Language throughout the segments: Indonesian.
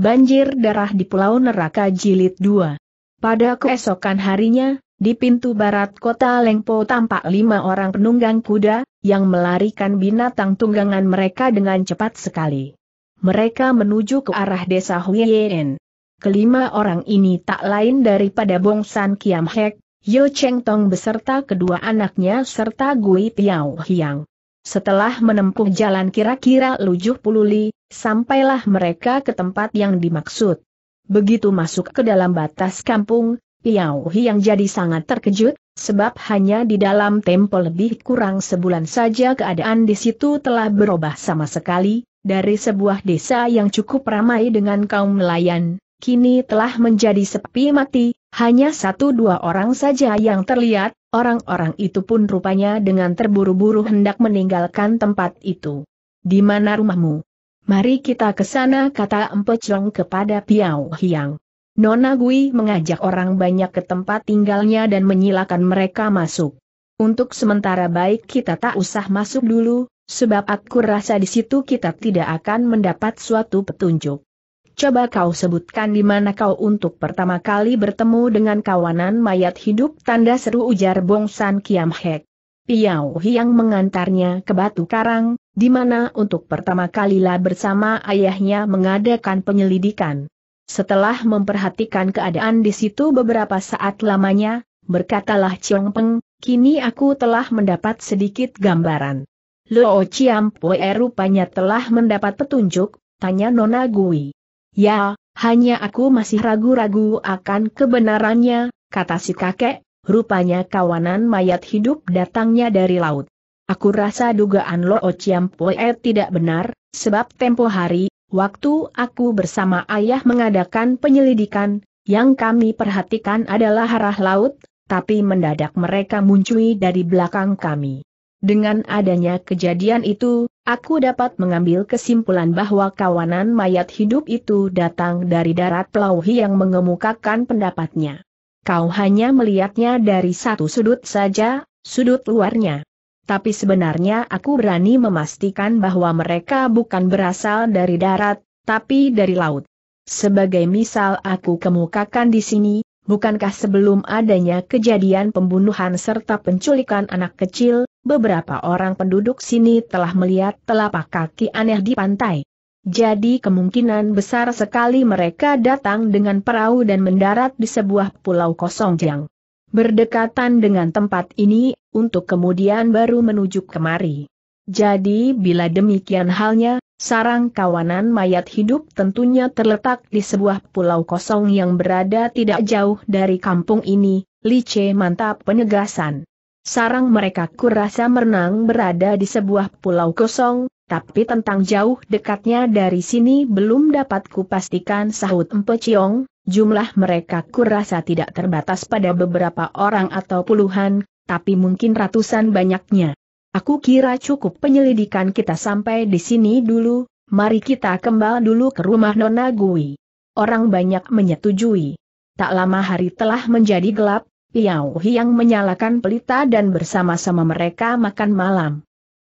Banjir Darah di Pulau Neraka Jilid 2 Pada keesokan harinya, di pintu barat kota Lengpo tampak lima orang penunggang kuda, yang melarikan binatang tunggangan mereka dengan cepat sekali. Mereka menuju ke arah desa Huyen. Kelima orang ini tak lain daripada Bongsan Kiam Hek, Yo Cheng Tong beserta kedua anaknya serta Gui Piao Hiang. Setelah menempuh jalan kira-kira lujuh puluh li, Sampailah mereka ke tempat yang dimaksud. Begitu masuk ke dalam batas kampung, Piao yang jadi sangat terkejut, sebab hanya di dalam tempo lebih kurang sebulan saja keadaan di situ telah berubah sama sekali, dari sebuah desa yang cukup ramai dengan kaum nelayan, kini telah menjadi sepi mati, hanya satu dua orang saja yang terlihat, orang-orang itu pun rupanya dengan terburu-buru hendak meninggalkan tempat itu. Di mana rumahmu? Mari kita ke sana kata Chong kepada Piao Hiang. Nona Gui mengajak orang banyak ke tempat tinggalnya dan menyilakan mereka masuk. Untuk sementara baik kita tak usah masuk dulu, sebab aku rasa di situ kita tidak akan mendapat suatu petunjuk. Coba kau sebutkan di mana kau untuk pertama kali bertemu dengan kawanan mayat hidup tanda seru ujar Bongsan Kiam Hek. Iau Hiang mengantarnya ke Batu Karang, di mana untuk pertama kalilah bersama ayahnya mengadakan penyelidikan. Setelah memperhatikan keadaan di situ beberapa saat lamanya, berkatalah Chiong Peng, kini aku telah mendapat sedikit gambaran. Luo Chiam Pue rupanya telah mendapat petunjuk, tanya Nona Gui. Ya, hanya aku masih ragu-ragu akan kebenarannya, kata si kakek, rupanya kawanan mayat hidup datangnya dari laut. Aku rasa dugaan Lo Chiampoe tidak benar, sebab tempo hari, waktu aku bersama ayah mengadakan penyelidikan, yang kami perhatikan adalah arah laut, tapi mendadak mereka muncul dari belakang kami. Dengan adanya kejadian itu, aku dapat mengambil kesimpulan bahwa kawanan mayat hidup itu datang dari darat pelauhi yang mengemukakan pendapatnya. Kau hanya melihatnya dari satu sudut saja, sudut luarnya. Tapi sebenarnya aku berani memastikan bahwa mereka bukan berasal dari darat, tapi dari laut. Sebagai misal aku kemukakan di sini, bukankah sebelum adanya kejadian pembunuhan serta penculikan anak kecil, beberapa orang penduduk sini telah melihat telapak kaki aneh di pantai. Jadi kemungkinan besar sekali mereka datang dengan perahu dan mendarat di sebuah pulau kosong yang berdekatan dengan tempat ini, untuk kemudian baru menuju kemari. Jadi bila demikian halnya, sarang kawanan mayat hidup tentunya terletak di sebuah pulau kosong yang berada tidak jauh dari kampung ini, Lice mantap penegasan. Sarang mereka kurasa merenang berada di sebuah pulau kosong, tapi tentang jauh dekatnya dari sini belum dapat kupastikan sahut Empe Ciong, jumlah mereka kurasa tidak terbatas pada beberapa orang atau puluhan, tapi mungkin ratusan banyaknya. Aku kira cukup penyelidikan kita sampai di sini dulu, mari kita kembali dulu ke rumah Nona Gui. Orang banyak menyetujui. Tak lama hari telah menjadi gelap, Piao Hiang menyalakan pelita dan bersama-sama mereka makan malam.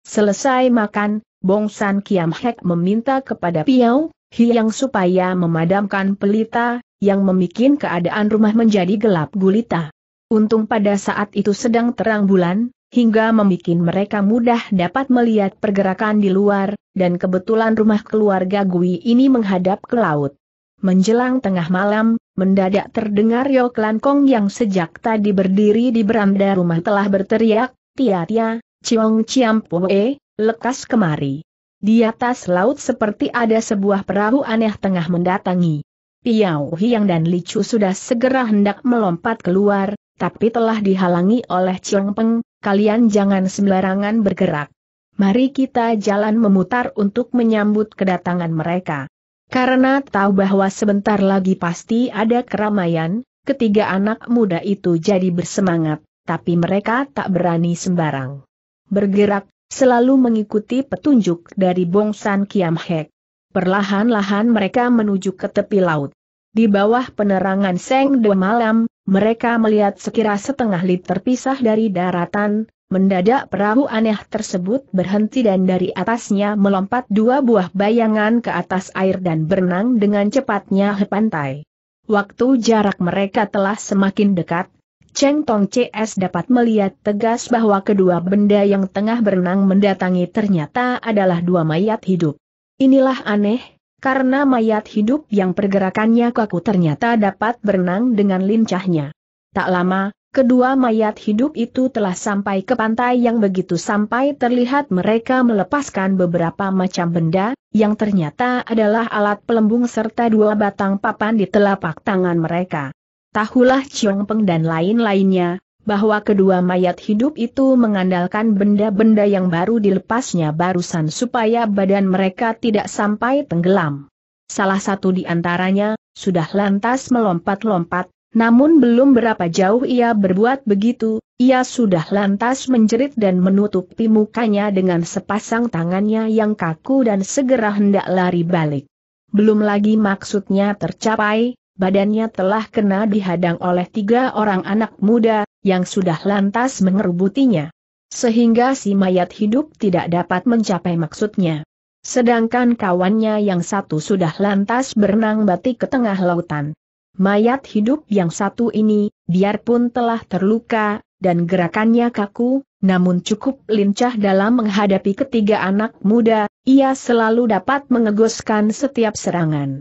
Selesai makan, Bong San Kiam Hek meminta kepada Piao, Hiang supaya memadamkan pelita, yang memikin keadaan rumah menjadi gelap gulita. Untung pada saat itu sedang terang bulan, hingga memikin mereka mudah dapat melihat pergerakan di luar, dan kebetulan rumah keluarga Gui ini menghadap ke laut. Menjelang tengah malam, mendadak terdengar Yoklan Kong yang sejak tadi berdiri di beranda rumah telah berteriak, Tia Tia, Ciong Ciam Poe, lekas kemari. Di atas laut seperti ada sebuah perahu aneh tengah mendatangi. Piau Hiang dan Licu sudah segera hendak melompat keluar, tapi telah dihalangi oleh Chiong Peng, kalian jangan sembarangan bergerak. Mari kita jalan memutar untuk menyambut kedatangan mereka. Karena tahu bahwa sebentar lagi pasti ada keramaian, ketiga anak muda itu jadi bersemangat, tapi mereka tak berani sembarang bergerak, selalu mengikuti petunjuk dari Bongsan Kiam Hek. Perlahan-lahan mereka menuju ke tepi laut. Di bawah penerangan Seng dua Malam, mereka melihat sekira setengah liter terpisah dari daratan, mendadak perahu aneh tersebut berhenti dan dari atasnya melompat dua buah bayangan ke atas air dan berenang dengan cepatnya ke pantai. Waktu jarak mereka telah semakin dekat, Cheng Tong CS dapat melihat tegas bahwa kedua benda yang tengah berenang mendatangi ternyata adalah dua mayat hidup. Inilah aneh, karena mayat hidup yang pergerakannya kaku ternyata dapat berenang dengan lincahnya. Tak lama, kedua mayat hidup itu telah sampai ke pantai yang begitu sampai terlihat mereka melepaskan beberapa macam benda, yang ternyata adalah alat pelembung serta dua batang papan di telapak tangan mereka. Tahulah Chiong Peng dan lain-lainnya, bahwa kedua mayat hidup itu mengandalkan benda-benda yang baru dilepasnya barusan supaya badan mereka tidak sampai tenggelam. Salah satu di antaranya, sudah lantas melompat-lompat, namun belum berapa jauh ia berbuat begitu, ia sudah lantas menjerit dan menutupi mukanya dengan sepasang tangannya yang kaku dan segera hendak lari balik. Belum lagi maksudnya tercapai, badannya telah kena dihadang oleh tiga orang anak muda, yang sudah lantas mengerubutinya. Sehingga si mayat hidup tidak dapat mencapai maksudnya. Sedangkan kawannya yang satu sudah lantas berenang batik ke tengah lautan. Mayat hidup yang satu ini, biarpun telah terluka, dan gerakannya kaku, namun cukup lincah dalam menghadapi ketiga anak muda, ia selalu dapat mengegoskan setiap serangan.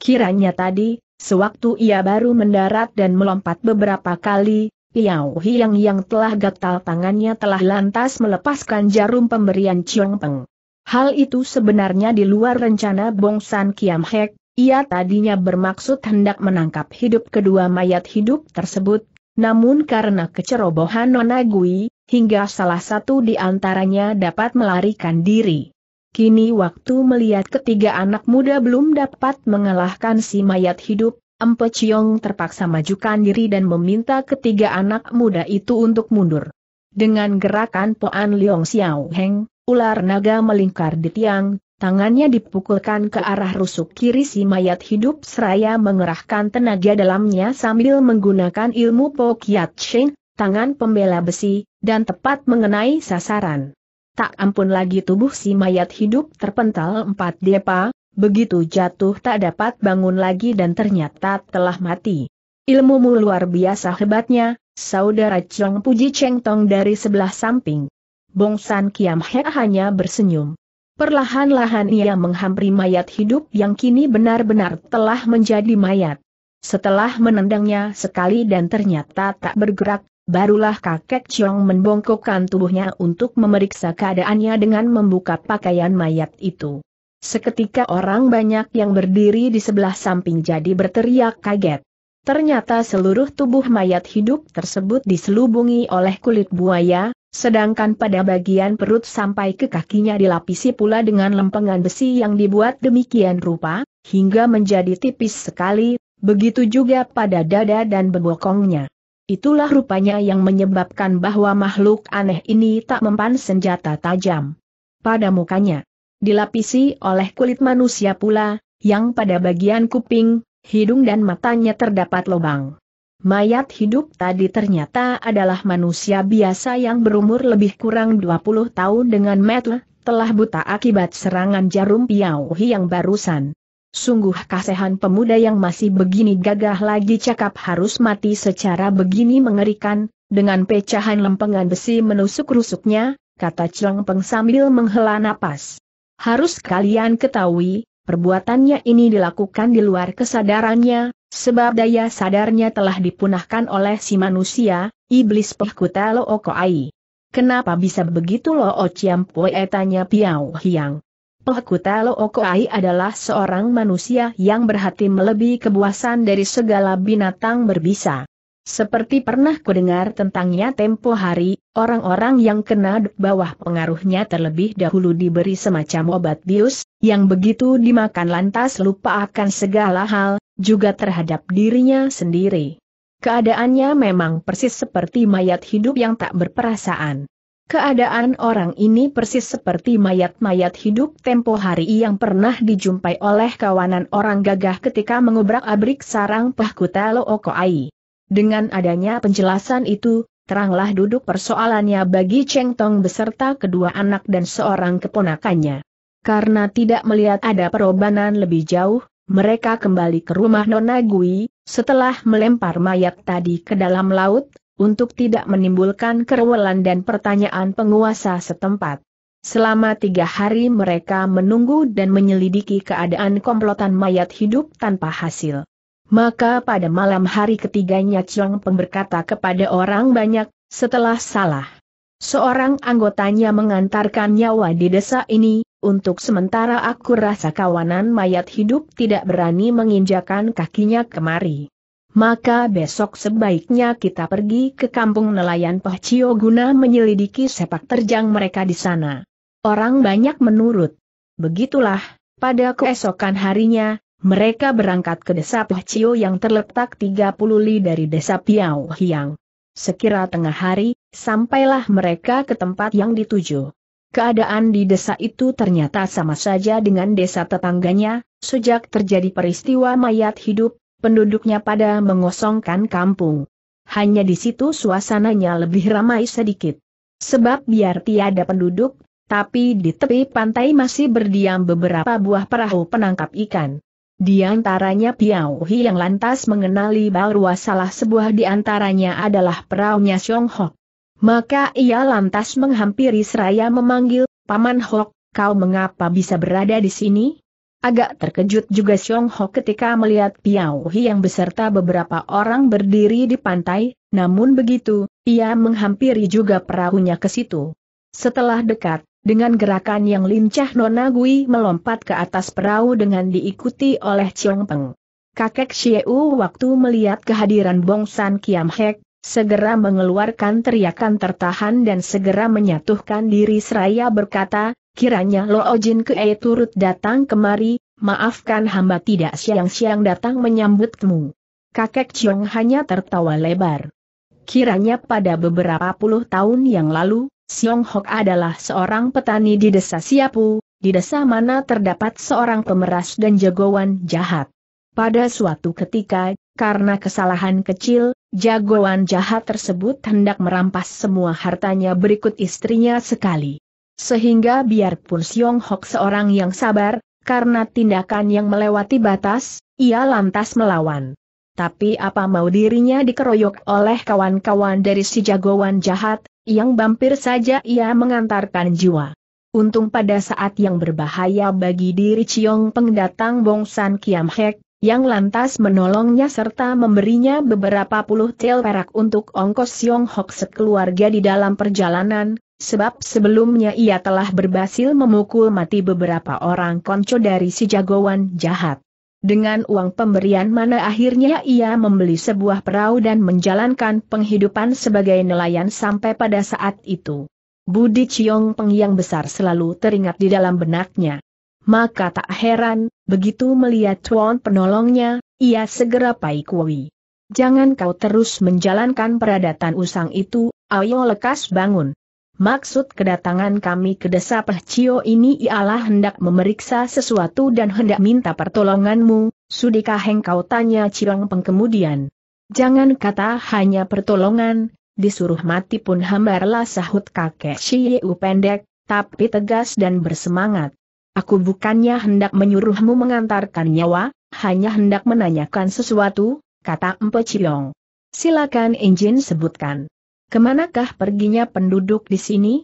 Kiranya tadi, Sewaktu ia baru mendarat dan melompat beberapa kali, Piao Hiang yang telah gatal tangannya telah lantas melepaskan jarum pemberian Chiong Peng. Hal itu sebenarnya di luar rencana Bong San Kiam Hek, ia tadinya bermaksud hendak menangkap hidup kedua mayat hidup tersebut, namun karena kecerobohan Nona Gui, hingga salah satu di antaranya dapat melarikan diri. Kini waktu melihat ketiga anak muda belum dapat mengalahkan si mayat hidup, Empe Chiong terpaksa majukan diri dan meminta ketiga anak muda itu untuk mundur. Dengan gerakan Poan Liong Xiao Heng, ular naga melingkar di tiang, tangannya dipukulkan ke arah rusuk kiri si mayat hidup seraya mengerahkan tenaga dalamnya sambil menggunakan ilmu Po Kiat Sheng, tangan pembela besi, dan tepat mengenai sasaran tak ampun lagi tubuh si mayat hidup terpental empat depa, begitu jatuh tak dapat bangun lagi dan ternyata telah mati. Ilmumu luar biasa hebatnya, saudara Chong puji Cheng Tong dari sebelah samping. Bongsan Kiam He hanya bersenyum. Perlahan-lahan ia menghampiri mayat hidup yang kini benar-benar telah menjadi mayat. Setelah menendangnya sekali dan ternyata tak bergerak, barulah kakek Chong membongkokkan tubuhnya untuk memeriksa keadaannya dengan membuka pakaian mayat itu. Seketika orang banyak yang berdiri di sebelah samping jadi berteriak kaget. Ternyata seluruh tubuh mayat hidup tersebut diselubungi oleh kulit buaya, sedangkan pada bagian perut sampai ke kakinya dilapisi pula dengan lempengan besi yang dibuat demikian rupa, hingga menjadi tipis sekali, begitu juga pada dada dan bebokongnya. Itulah rupanya yang menyebabkan bahwa makhluk aneh ini tak mempan senjata tajam. Pada mukanya, dilapisi oleh kulit manusia pula, yang pada bagian kuping, hidung dan matanya terdapat lubang. Mayat hidup tadi ternyata adalah manusia biasa yang berumur lebih kurang 20 tahun dengan metu, telah buta akibat serangan jarum piauhi yang barusan. Sungguh kasehan pemuda yang masih begini gagah lagi cakap harus mati secara begini mengerikan, dengan pecahan lempengan besi menusuk rusuknya, kata Chong Peng sambil menghela napas. Harus kalian ketahui, perbuatannya ini dilakukan di luar kesadarannya, sebab daya sadarnya telah dipunahkan oleh si manusia, iblis pehkuta Okoai. Kenapa bisa begitu O Chiam Pue tanya Piao Hiang? talo Okoai adalah seorang manusia yang berhati melebihi kebuasan dari segala binatang berbisa. Seperti pernah kudengar tentangnya tempo hari, orang-orang yang kena bawah pengaruhnya terlebih dahulu diberi semacam obat bius, yang begitu dimakan lantas lupa akan segala hal, juga terhadap dirinya sendiri. Keadaannya memang persis seperti mayat hidup yang tak berperasaan. Keadaan orang ini persis seperti mayat-mayat hidup tempo hari yang pernah dijumpai oleh kawanan orang gagah ketika mengobrak-abrik sarang Pahkuta Lookoai. Dengan adanya penjelasan itu, teranglah duduk persoalannya bagi Cheng Tong beserta kedua anak dan seorang keponakannya. Karena tidak melihat ada perubahan lebih jauh, mereka kembali ke rumah Nona Gui, setelah melempar mayat tadi ke dalam laut, untuk tidak menimbulkan kerewelan dan pertanyaan penguasa setempat. Selama tiga hari mereka menunggu dan menyelidiki keadaan komplotan mayat hidup tanpa hasil. Maka pada malam hari ketiganya Chuang Peng berkata kepada orang banyak, setelah salah. Seorang anggotanya mengantarkan nyawa di desa ini, untuk sementara aku rasa kawanan mayat hidup tidak berani menginjakan kakinya kemari maka besok sebaiknya kita pergi ke kampung nelayan Pahcio guna menyelidiki sepak terjang mereka di sana. Orang banyak menurut. Begitulah, pada keesokan harinya, mereka berangkat ke desa Pahcio yang terletak 30 li dari desa Piau Hiang. Sekira tengah hari, sampailah mereka ke tempat yang dituju. Keadaan di desa itu ternyata sama saja dengan desa tetangganya, sejak terjadi peristiwa mayat hidup, penduduknya pada mengosongkan kampung. Hanya di situ suasananya lebih ramai sedikit. Sebab biar tiada penduduk, tapi di tepi pantai masih berdiam beberapa buah perahu penangkap ikan. Di antaranya Piao Hi yang lantas mengenali bahwa salah sebuah di antaranya adalah perahunya Xiong Hok. Maka ia lantas menghampiri seraya memanggil, Paman Hok, kau mengapa bisa berada di sini? Agak terkejut juga Xiong Ho ketika melihat Piao Hi yang beserta beberapa orang berdiri di pantai, namun begitu, ia menghampiri juga perahunya ke situ. Setelah dekat, dengan gerakan yang lincah Nona Gui melompat ke atas perahu dengan diikuti oleh Xiong Peng. Kakek Xieu waktu melihat kehadiran Bong San Kiam Hek, segera mengeluarkan teriakan tertahan dan segera menyatuhkan diri seraya berkata, Kiranya Lo Ojin Kei turut datang kemari, maafkan hamba tidak siang-siang datang menyambutmu. Kakek Chiong hanya tertawa lebar. Kiranya pada beberapa puluh tahun yang lalu, Siong Hok adalah seorang petani di desa Siapu, di desa mana terdapat seorang pemeras dan jagoan jahat. Pada suatu ketika, karena kesalahan kecil, jagoan jahat tersebut hendak merampas semua hartanya berikut istrinya sekali. Sehingga biarpun Siong Hok seorang yang sabar, karena tindakan yang melewati batas, ia lantas melawan. Tapi apa mau dirinya dikeroyok oleh kawan-kawan dari si jagoan jahat, yang bampir saja ia mengantarkan jiwa. Untung pada saat yang berbahaya bagi diri Ciong Peng datang Bongsan Kiam Hek, yang lantas menolongnya serta memberinya beberapa puluh tel perak untuk ongkos Siong Hok sekeluarga di dalam perjalanan, sebab sebelumnya ia telah berhasil memukul mati beberapa orang konco dari si jagoan jahat. Dengan uang pemberian mana akhirnya ia membeli sebuah perahu dan menjalankan penghidupan sebagai nelayan sampai pada saat itu. Budi Ciong Peng yang besar selalu teringat di dalam benaknya. Maka tak heran, begitu melihat Tuan penolongnya, ia segera pai kui. Jangan kau terus menjalankan peradatan usang itu, ayo lekas bangun. Maksud kedatangan kami ke desa Pehcio ini ialah hendak memeriksa sesuatu dan hendak minta pertolonganmu, sudikah engkau tanya Cilang Peng kemudian. Jangan kata hanya pertolongan, disuruh mati pun hambarlah sahut kakek Shiyu pendek, tapi tegas dan bersemangat. Aku bukannya hendak menyuruhmu mengantarkan nyawa, hanya hendak menanyakan sesuatu, kata Empe Cilong. Silakan Enjin sebutkan. Kemanakah perginya penduduk di sini?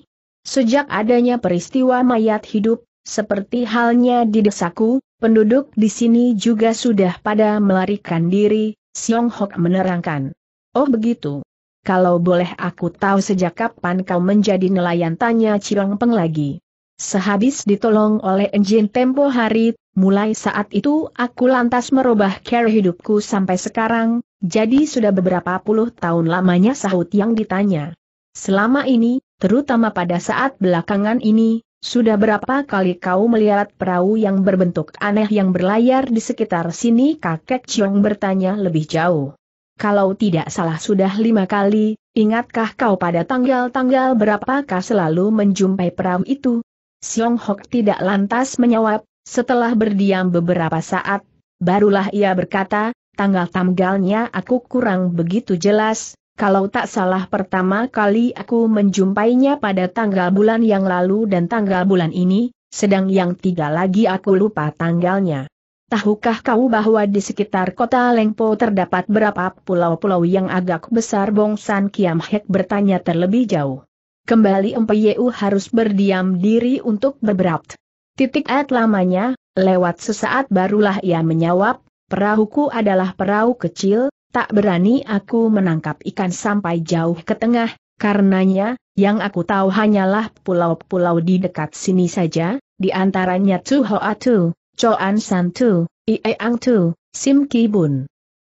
Sejak adanya peristiwa mayat hidup, seperti halnya di desaku, penduduk di sini juga sudah pada melarikan diri, Siong Hok menerangkan. Oh begitu. Kalau boleh aku tahu sejak kapan kau menjadi nelayan tanya Ciong Peng lagi. Sehabis ditolong oleh enjin tempo hari, mulai saat itu aku lantas merubah cara hidupku sampai sekarang, jadi sudah beberapa puluh tahun lamanya sahut yang ditanya. Selama ini, terutama pada saat belakangan ini, sudah berapa kali kau melihat perahu yang berbentuk aneh yang berlayar di sekitar sini kakek Chiong bertanya lebih jauh. Kalau tidak salah sudah lima kali, ingatkah kau pada tanggal-tanggal berapakah selalu menjumpai perahu itu? Siong Hok tidak lantas menjawab, setelah berdiam beberapa saat, barulah ia berkata, tanggal-tanggalnya aku kurang begitu jelas, kalau tak salah pertama kali aku menjumpainya pada tanggal bulan yang lalu dan tanggal bulan ini, sedang yang tiga lagi aku lupa tanggalnya. Tahukah kau bahwa di sekitar kota Lengpo terdapat berapa pulau-pulau yang agak besar Bongsan Kiam Hek bertanya terlebih jauh. Kembali Empeyeu harus berdiam diri untuk beberapa titik at lamanya, lewat sesaat barulah ia menyawab, Perahuku adalah perahu kecil, tak berani aku menangkap ikan sampai jauh ke tengah, karenanya, yang aku tahu hanyalah pulau-pulau di dekat sini saja, di antaranya Tu Hoa Tu, Choan San Tu, Ang Tu, Sim Ki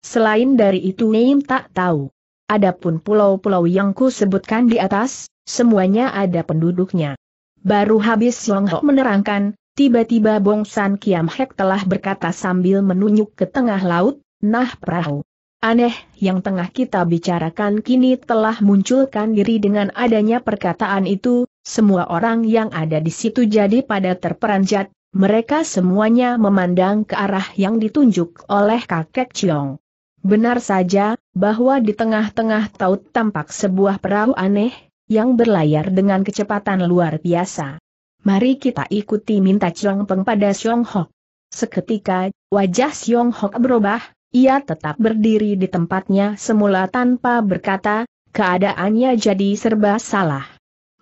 Selain dari itu Neim tak tahu. Adapun pulau-pulau yang ku sebutkan di atas, semuanya ada penduduknya. Baru habis Yong Ho menerangkan, Tiba-tiba Bong San Kiam Hek telah berkata sambil menunjuk ke tengah laut, nah perahu. Aneh, yang tengah kita bicarakan kini telah munculkan diri dengan adanya perkataan itu, semua orang yang ada di situ jadi pada terperanjat, mereka semuanya memandang ke arah yang ditunjuk oleh kakek Ciong. Benar saja, bahwa di tengah-tengah taut tampak sebuah perahu aneh, yang berlayar dengan kecepatan luar biasa. Mari kita ikuti minta Chong Peng pada Xiong Hok. Seketika, wajah Xiong Hok berubah, ia tetap berdiri di tempatnya semula tanpa berkata, keadaannya jadi serba salah.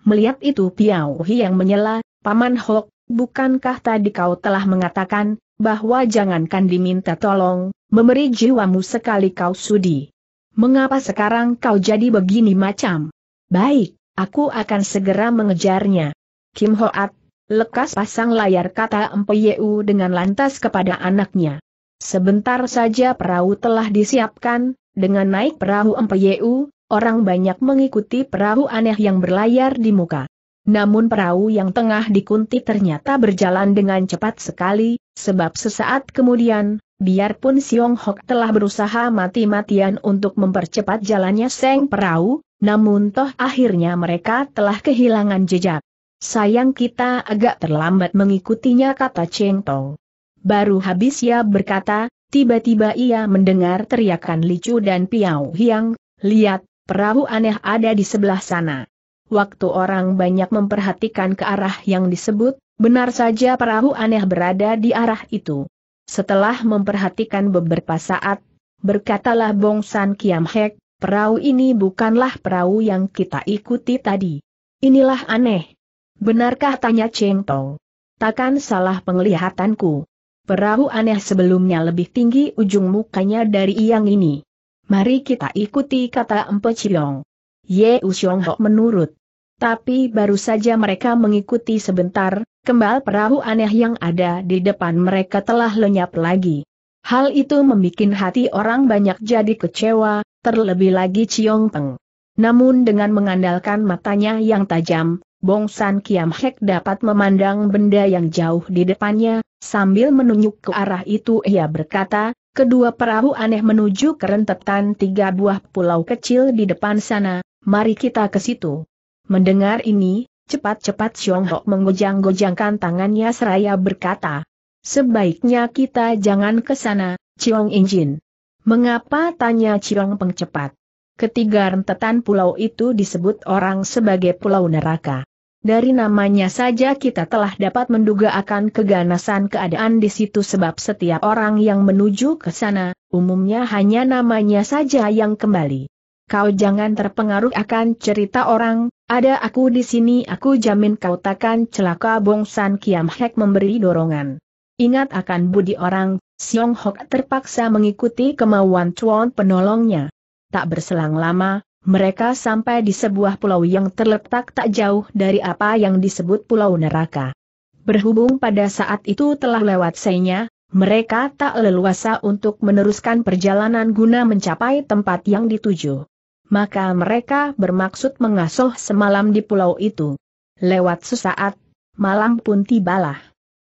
Melihat itu Piao Hi yang menyela, Paman Hok, bukankah tadi kau telah mengatakan, bahwa jangankan diminta tolong, memberi jiwamu sekali kau sudi. Mengapa sekarang kau jadi begini macam? Baik, aku akan segera mengejarnya. Kim Hoat, lekas pasang layar kata MPU dengan lantas kepada anaknya. Sebentar saja perahu telah disiapkan, dengan naik perahu MPU, orang banyak mengikuti perahu aneh yang berlayar di muka. Namun perahu yang tengah dikunti ternyata berjalan dengan cepat sekali, sebab sesaat kemudian, biarpun Siong Hok telah berusaha mati-matian untuk mempercepat jalannya seng perahu, namun toh akhirnya mereka telah kehilangan jejak. Sayang kita agak terlambat mengikutinya kata Cheng Tong. Baru habis ia berkata, tiba-tiba ia mendengar teriakan Licu dan piau Hiang, lihat, perahu aneh ada di sebelah sana. Waktu orang banyak memperhatikan ke arah yang disebut, benar saja perahu aneh berada di arah itu. Setelah memperhatikan beberapa saat, berkatalah Bong San Kiam Hek, perahu ini bukanlah perahu yang kita ikuti tadi. Inilah aneh, Benarkah tanya Cheng Tong? Takkan salah penglihatanku. Perahu aneh sebelumnya lebih tinggi ujung mukanya dari yang ini. Mari kita ikuti kata Empe Chiong. Ye Usyong Ho menurut. Tapi baru saja mereka mengikuti sebentar, kembal perahu aneh yang ada di depan mereka telah lenyap lagi. Hal itu membuat hati orang banyak jadi kecewa, terlebih lagi Chiong Peng. Namun dengan mengandalkan matanya yang tajam, Bong San Kiam Hek dapat memandang benda yang jauh di depannya, sambil menunjuk ke arah itu ia berkata, kedua perahu aneh menuju ke rentetan tiga buah pulau kecil di depan sana, mari kita ke situ. Mendengar ini, cepat-cepat Xiong Hok menggojang-gojangkan tangannya seraya berkata, sebaiknya kita jangan ke sana, Chiong Injin. Mengapa tanya Chiong Pengcepat? Ketiga rentetan pulau itu disebut orang sebagai pulau neraka. Dari namanya saja kita telah dapat menduga akan keganasan keadaan di situ sebab setiap orang yang menuju ke sana, umumnya hanya namanya saja yang kembali. Kau jangan terpengaruh akan cerita orang, ada aku di sini aku jamin kau takkan celaka Bongsan Kiam Hek memberi dorongan. Ingat akan budi orang, Siong Hok terpaksa mengikuti kemauan Chuan penolongnya. Tak berselang lama, mereka sampai di sebuah pulau yang terletak tak jauh dari apa yang disebut Pulau Neraka. Berhubung pada saat itu telah lewat seinya, mereka tak leluasa untuk meneruskan perjalanan guna mencapai tempat yang dituju. Maka mereka bermaksud mengasuh semalam di pulau itu. Lewat sesaat, malam pun tibalah.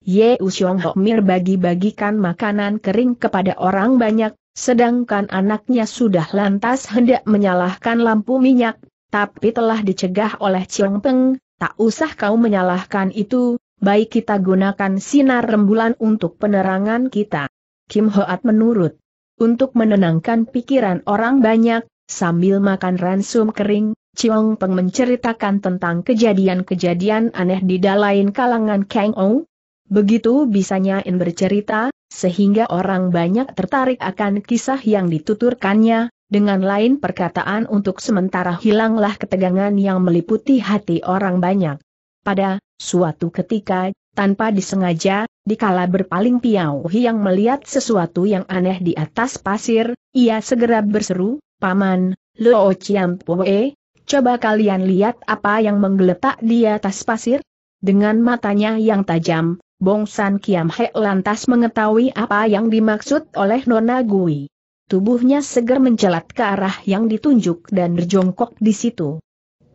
Ye Usyong Mir bagi-bagikan makanan kering kepada orang banyak, Sedangkan anaknya sudah lantas hendak menyalahkan lampu minyak, tapi telah dicegah oleh Chiong Peng, tak usah kau menyalahkan itu, baik kita gunakan sinar rembulan untuk penerangan kita. Kim Hoat menurut. Untuk menenangkan pikiran orang banyak, sambil makan ransum kering, Chiong Peng menceritakan tentang kejadian-kejadian aneh di dalam kalangan Kang Ong. Begitu bisanya In bercerita, sehingga orang banyak tertarik akan kisah yang dituturkannya, dengan lain perkataan untuk sementara hilanglah ketegangan yang meliputi hati orang banyak. Pada suatu ketika, tanpa disengaja, dikala berpaling Piau yang melihat sesuatu yang aneh di atas pasir, ia segera berseru, Paman, Lo Chiam Pue, coba kalian lihat apa yang menggeletak di atas pasir? Dengan matanya yang tajam, Bong San Kiam He lantas mengetahui apa yang dimaksud oleh Nona Gui. Tubuhnya seger menjelat ke arah yang ditunjuk dan berjongkok di situ.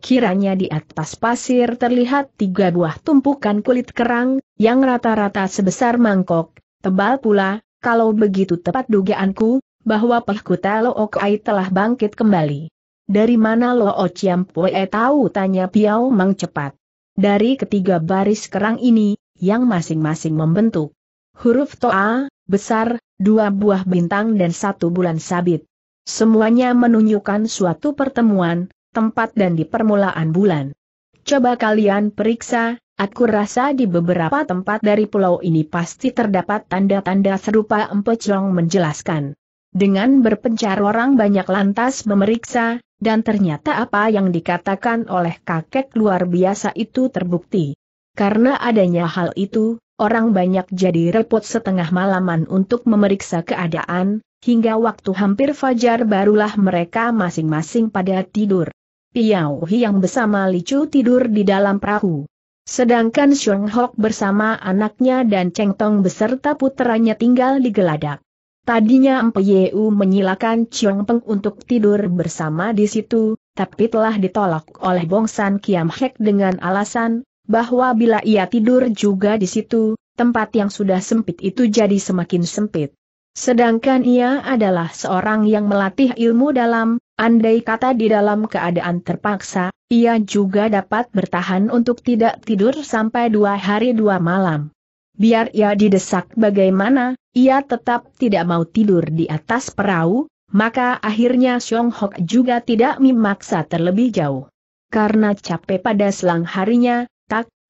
Kiranya di atas pasir terlihat tiga buah tumpukan kulit kerang, yang rata-rata sebesar mangkok, tebal pula, kalau begitu tepat dugaanku, bahwa Pelkuta Talo Kai telah bangkit kembali. Dari mana Loo Chiam Pue tahu tanya Piao Mang cepat. Dari ketiga baris kerang ini, yang masing-masing membentuk huruf toa, besar, dua buah bintang dan satu bulan sabit. Semuanya menunjukkan suatu pertemuan, tempat dan di permulaan bulan. Coba kalian periksa, aku rasa di beberapa tempat dari pulau ini pasti terdapat tanda-tanda serupa Empecong menjelaskan. Dengan berpencar orang banyak lantas memeriksa, dan ternyata apa yang dikatakan oleh kakek luar biasa itu terbukti. Karena adanya hal itu, orang banyak jadi repot setengah malaman untuk memeriksa keadaan, hingga waktu hampir fajar barulah mereka masing-masing pada tidur. Piao yang bersama Licu tidur di dalam perahu. Sedangkan Xiong Hok bersama anaknya dan Cheng Tong beserta puteranya tinggal di geladak. Tadinya Yeu menyilakan Chiong Peng untuk tidur bersama di situ, tapi telah ditolak oleh Bongsan Kiam Hek dengan alasan, bahwa bila ia tidur juga di situ, tempat yang sudah sempit itu jadi semakin sempit. Sedangkan ia adalah seorang yang melatih ilmu dalam, andai kata di dalam keadaan terpaksa, ia juga dapat bertahan untuk tidak tidur sampai dua hari dua malam. Biar ia didesak bagaimana, ia tetap tidak mau tidur di atas perahu, maka akhirnya Xiong Hok juga tidak memaksa terlebih jauh. Karena capek pada selang harinya,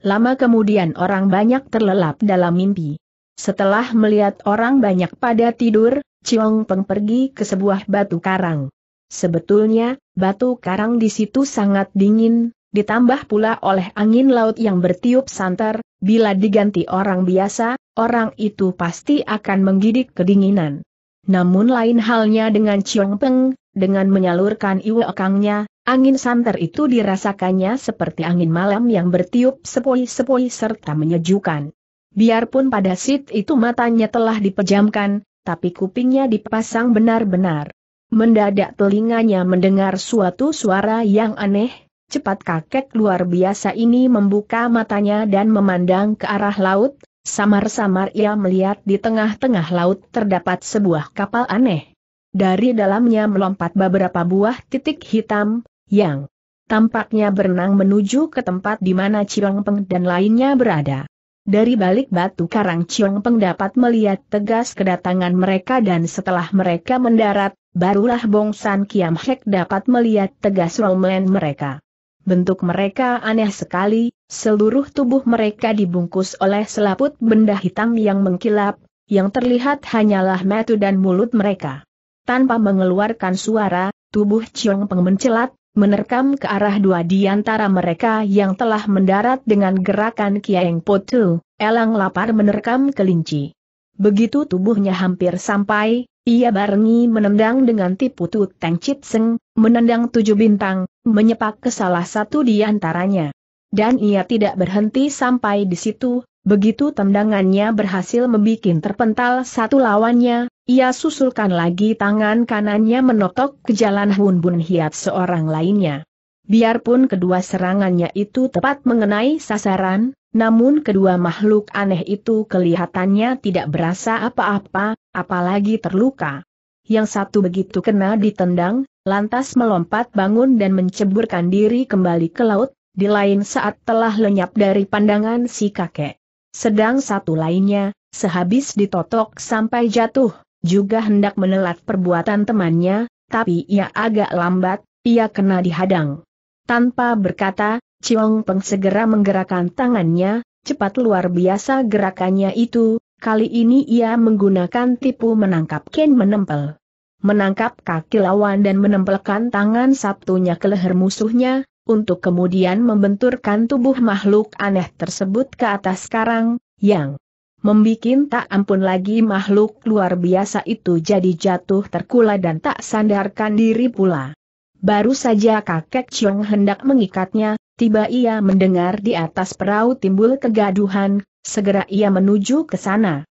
Lama kemudian orang banyak terlelap dalam mimpi. Setelah melihat orang banyak pada tidur, Ciong Peng pergi ke sebuah batu karang. Sebetulnya, batu karang di situ sangat dingin, ditambah pula oleh angin laut yang bertiup santer, bila diganti orang biasa, orang itu pasti akan menggidik kedinginan. Namun lain halnya dengan Ciong Peng, dengan menyalurkan iwe ekangnya, Angin santer itu dirasakannya seperti angin malam yang bertiup sepoi-sepoi serta menyejukkan. Biarpun pada sit itu matanya telah dipejamkan, tapi kupingnya dipasang benar-benar. Mendadak telinganya mendengar suatu suara yang aneh, cepat kakek luar biasa ini membuka matanya dan memandang ke arah laut, samar-samar ia melihat di tengah-tengah laut terdapat sebuah kapal aneh. Dari dalamnya melompat beberapa buah titik hitam, yang tampaknya berenang menuju ke tempat di mana Ciong Peng dan lainnya berada. Dari balik batu karang Ciong Peng dapat melihat tegas kedatangan mereka dan setelah mereka mendarat, barulah Bong San Kiam Hek dapat melihat tegas romen mereka. Bentuk mereka aneh sekali, seluruh tubuh mereka dibungkus oleh selaput benda hitam yang mengkilap, yang terlihat hanyalah metu dan mulut mereka. Tanpa mengeluarkan suara, tubuh Ciong Peng mencelat, menerkam ke arah dua di antara mereka yang telah mendarat dengan gerakan Kiaeng Potu, elang lapar menerkam kelinci. Begitu tubuhnya hampir sampai, ia barengi menendang dengan tipu tut Teng Chitseng, menendang tujuh bintang, menyepak ke salah satu di antaranya. Dan ia tidak berhenti sampai di situ, begitu tendangannya berhasil membuat terpental satu lawannya, ia susulkan lagi tangan kanannya menotok ke jalan Hun Bun Hiat seorang lainnya. Biarpun kedua serangannya itu tepat mengenai sasaran, namun kedua makhluk aneh itu kelihatannya tidak berasa apa-apa, apalagi terluka. Yang satu begitu kena ditendang, lantas melompat bangun dan menceburkan diri kembali ke laut, di lain saat telah lenyap dari pandangan si kakek. Sedang satu lainnya, sehabis ditotok sampai jatuh, juga hendak menelat perbuatan temannya, tapi ia agak lambat, ia kena dihadang. Tanpa berkata, Ciong Peng segera menggerakkan tangannya, cepat luar biasa gerakannya itu, kali ini ia menggunakan tipu menangkap Ken menempel. Menangkap kaki lawan dan menempelkan tangan Sabtunya ke leher musuhnya, untuk kemudian membenturkan tubuh makhluk aneh tersebut ke atas karang, yang membikin tak ampun lagi makhluk luar biasa itu jadi jatuh terkula dan tak sandarkan diri pula. Baru saja kakek Chiong hendak mengikatnya, tiba ia mendengar di atas perahu timbul kegaduhan, segera ia menuju ke sana.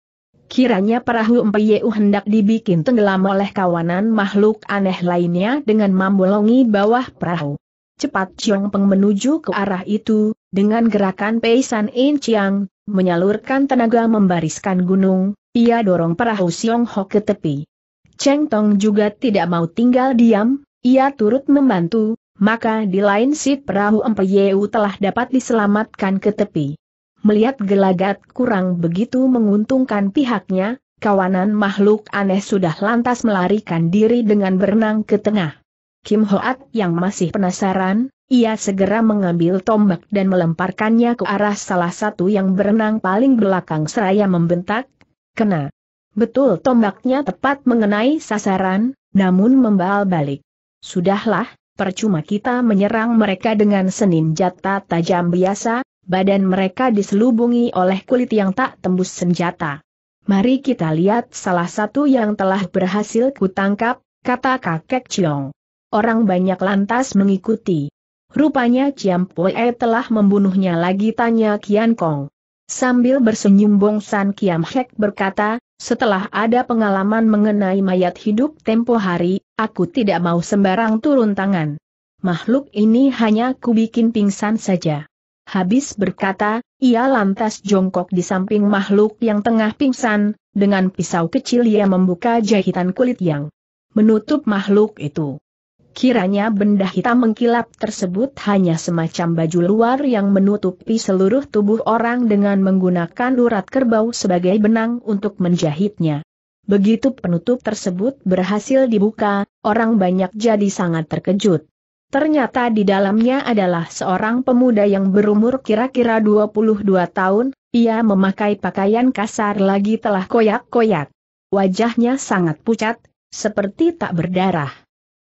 Kiranya perahu Empeyeu hendak dibikin tenggelam oleh kawanan makhluk aneh lainnya dengan membolongi bawah perahu. Cepat Chiong Peng menuju ke arah itu, dengan gerakan Peisan San In Chiang, Menyalurkan tenaga membariskan gunung, ia dorong perahu Siong Ho ke tepi. Cheng Tong juga tidak mau tinggal diam, ia turut membantu, maka di lain si perahu Empeyeu telah dapat diselamatkan ke tepi. Melihat gelagat kurang begitu menguntungkan pihaknya, kawanan makhluk aneh sudah lantas melarikan diri dengan berenang ke tengah. Kim Hoat yang masih penasaran, ia segera mengambil tombak dan melemparkannya ke arah salah satu yang berenang paling belakang seraya membentak, kena. Betul tombaknya tepat mengenai sasaran, namun membalik. balik. Sudahlah, percuma kita menyerang mereka dengan senin jata tajam biasa, badan mereka diselubungi oleh kulit yang tak tembus senjata. Mari kita lihat salah satu yang telah berhasil kutangkap, kata kakek Chiong. Orang banyak lantas mengikuti. Rupanya Chiam Pue telah membunuhnya lagi tanya Kian Kong. Sambil bersenyum Bong San Kiam Hek berkata, setelah ada pengalaman mengenai mayat hidup tempo hari, aku tidak mau sembarang turun tangan. Makhluk ini hanya ku bikin pingsan saja. Habis berkata, ia lantas jongkok di samping makhluk yang tengah pingsan, dengan pisau kecil ia membuka jahitan kulit yang menutup makhluk itu. Kiranya benda hitam mengkilap tersebut hanya semacam baju luar yang menutupi seluruh tubuh orang dengan menggunakan urat kerbau sebagai benang untuk menjahitnya. Begitu penutup tersebut berhasil dibuka, orang banyak jadi sangat terkejut. Ternyata di dalamnya adalah seorang pemuda yang berumur kira-kira 22 tahun, ia memakai pakaian kasar lagi telah koyak-koyak. Wajahnya sangat pucat, seperti tak berdarah.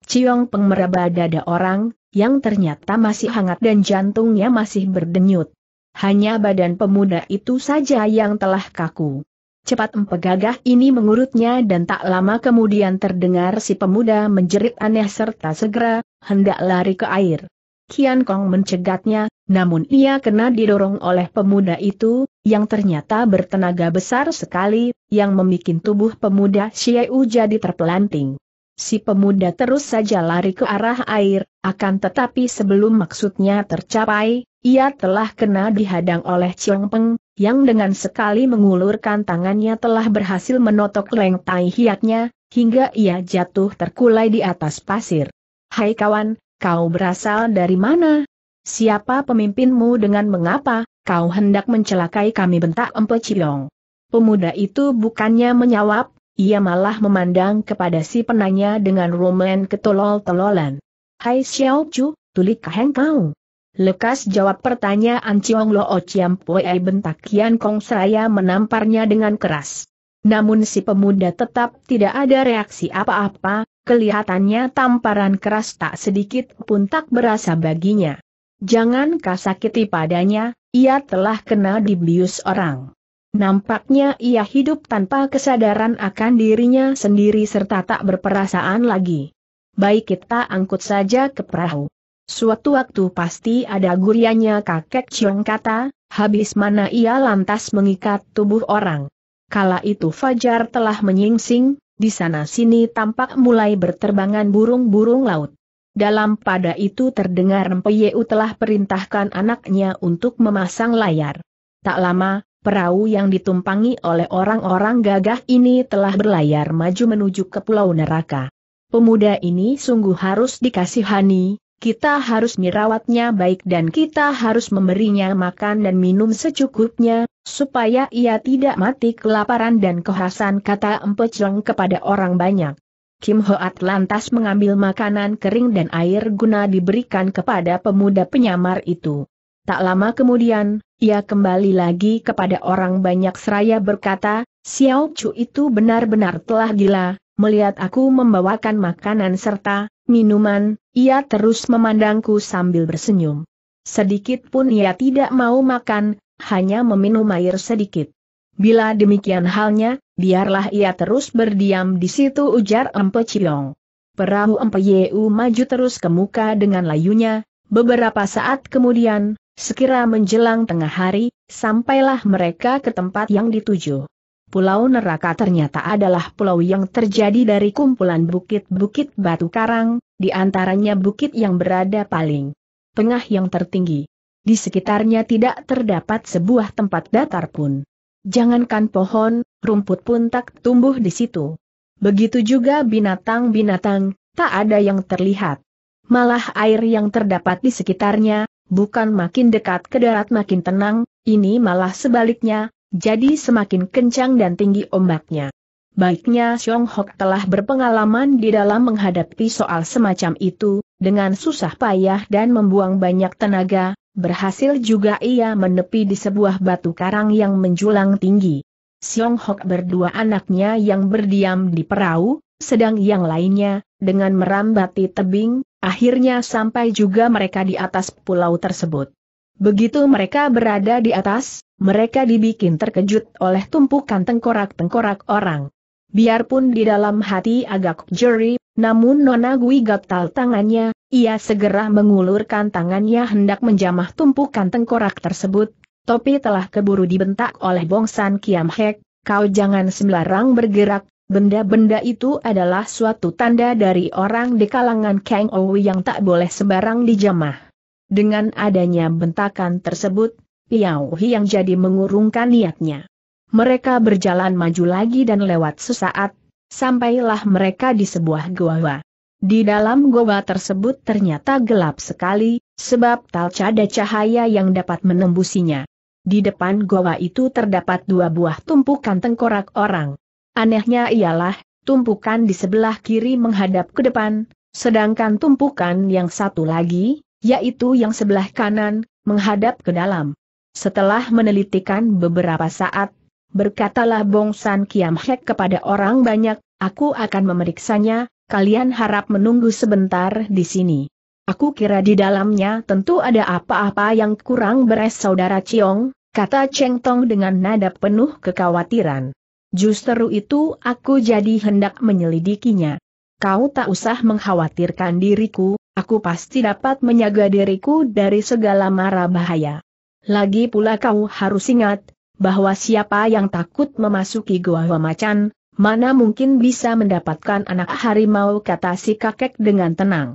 Ciong Peng meraba dada orang, yang ternyata masih hangat dan jantungnya masih berdenyut. Hanya badan pemuda itu saja yang telah kaku. Cepat empegagah ini mengurutnya dan tak lama kemudian terdengar si pemuda menjerit aneh serta segera, hendak lari ke air. Kian Kong mencegatnya, namun ia kena didorong oleh pemuda itu, yang ternyata bertenaga besar sekali, yang membuat tubuh pemuda Xieu jadi terpelanting si pemuda terus saja lari ke arah air, akan tetapi sebelum maksudnya tercapai, ia telah kena dihadang oleh Chiang Peng, yang dengan sekali mengulurkan tangannya telah berhasil menotok leng tai hiaknya, hingga ia jatuh terkulai di atas pasir. Hai kawan, kau berasal dari mana? Siapa pemimpinmu dengan mengapa, kau hendak mencelakai kami bentak Empe Ciong? Pemuda itu bukannya menyawab, ia malah memandang kepada si penanya dengan rumen ketolol-telolan. Hai Xiao Chu, tulik kaheng kau. Lekas jawab pertanyaan Ciong Lo Chiam Pue bentak Kian Kong Seraya menamparnya dengan keras. Namun si pemuda tetap tidak ada reaksi apa-apa, kelihatannya tamparan keras tak sedikit pun tak berasa baginya. Jangan kasakiti padanya, ia telah kena dibius orang. Nampaknya ia hidup tanpa kesadaran akan dirinya sendiri serta tak berperasaan lagi. Baik kita angkut saja ke perahu. Suatu waktu pasti ada gurianya kakek Chong kata, habis mana ia lantas mengikat tubuh orang. Kala itu Fajar telah menyingsing, di sana-sini tampak mulai berterbangan burung-burung laut. Dalam pada itu terdengar Mpeyeu telah perintahkan anaknya untuk memasang layar. Tak lama, Perahu yang ditumpangi oleh orang-orang gagah ini telah berlayar maju menuju ke Pulau Neraka. Pemuda ini sungguh harus dikasihani, kita harus merawatnya baik dan kita harus memberinya makan dan minum secukupnya, supaya ia tidak mati kelaparan dan kehausan kata Empecong kepada orang banyak. Kim Hoat lantas mengambil makanan kering dan air guna diberikan kepada pemuda penyamar itu. Tak lama kemudian, ia kembali lagi kepada orang banyak seraya berkata, Xiao Chu itu benar-benar telah gila, melihat aku membawakan makanan serta minuman, ia terus memandangku sambil bersenyum. Sedikit pun ia tidak mau makan, hanya meminum air sedikit. Bila demikian halnya, biarlah ia terus berdiam di situ ujar Empe Ciong. Perahu Empe Yeu maju terus ke muka dengan layunya, beberapa saat kemudian, Sekira menjelang tengah hari, sampailah mereka ke tempat yang dituju. Pulau Neraka ternyata adalah pulau yang terjadi dari kumpulan bukit-bukit batu karang, di antaranya bukit yang berada paling tengah yang tertinggi. Di sekitarnya tidak terdapat sebuah tempat datar pun. Jangankan pohon, rumput pun tak tumbuh di situ. Begitu juga binatang-binatang, tak ada yang terlihat. Malah air yang terdapat di sekitarnya, bukan makin dekat ke darat makin tenang, ini malah sebaliknya, jadi semakin kencang dan tinggi ombaknya. Baiknya Xiong Hok telah berpengalaman di dalam menghadapi soal semacam itu, dengan susah payah dan membuang banyak tenaga, berhasil juga ia menepi di sebuah batu karang yang menjulang tinggi. Xiong Hok berdua anaknya yang berdiam di perahu, sedang yang lainnya, dengan merambati tebing, akhirnya sampai juga mereka di atas pulau tersebut. Begitu mereka berada di atas, mereka dibikin terkejut oleh tumpukan tengkorak-tengkorak orang. Biarpun di dalam hati agak jeri, namun Nona Gui gatal tangannya, ia segera mengulurkan tangannya hendak menjamah tumpukan tengkorak tersebut, topi telah keburu dibentak oleh Bongsan Kiamhek, kau jangan sembarang bergerak, Benda-benda itu adalah suatu tanda dari orang di kalangan Kang ou yang tak boleh sembarang dijamah. Dengan adanya bentakan tersebut, Piao Hi yang jadi mengurungkan niatnya. Mereka berjalan maju lagi dan lewat sesaat, sampailah mereka di sebuah goa. Di dalam goa tersebut ternyata gelap sekali, sebab tak ada cahaya yang dapat menembusinya. Di depan goa itu terdapat dua buah tumpukan tengkorak orang. Anehnya ialah, tumpukan di sebelah kiri menghadap ke depan, sedangkan tumpukan yang satu lagi, yaitu yang sebelah kanan, menghadap ke dalam. Setelah menelitikan beberapa saat, berkatalah Bong San Kiam Hek kepada orang banyak, aku akan memeriksanya, kalian harap menunggu sebentar di sini. Aku kira di dalamnya tentu ada apa-apa yang kurang beres saudara Ciong, kata Cheng Tong dengan nada penuh kekhawatiran. Justru itu aku jadi hendak menyelidikinya. Kau tak usah mengkhawatirkan diriku, aku pasti dapat menjaga diriku dari segala mara bahaya. Lagi pula kau harus ingat, bahwa siapa yang takut memasuki gua macan, mana mungkin bisa mendapatkan anak harimau kata si kakek dengan tenang.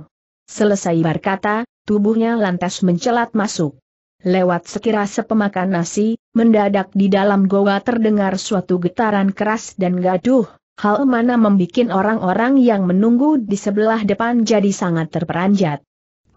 Selesai berkata, tubuhnya lantas mencelat masuk. Lewat sekira sepemakan nasi, mendadak di dalam goa terdengar suatu getaran keras dan gaduh, hal mana membuat orang-orang yang menunggu di sebelah depan jadi sangat terperanjat.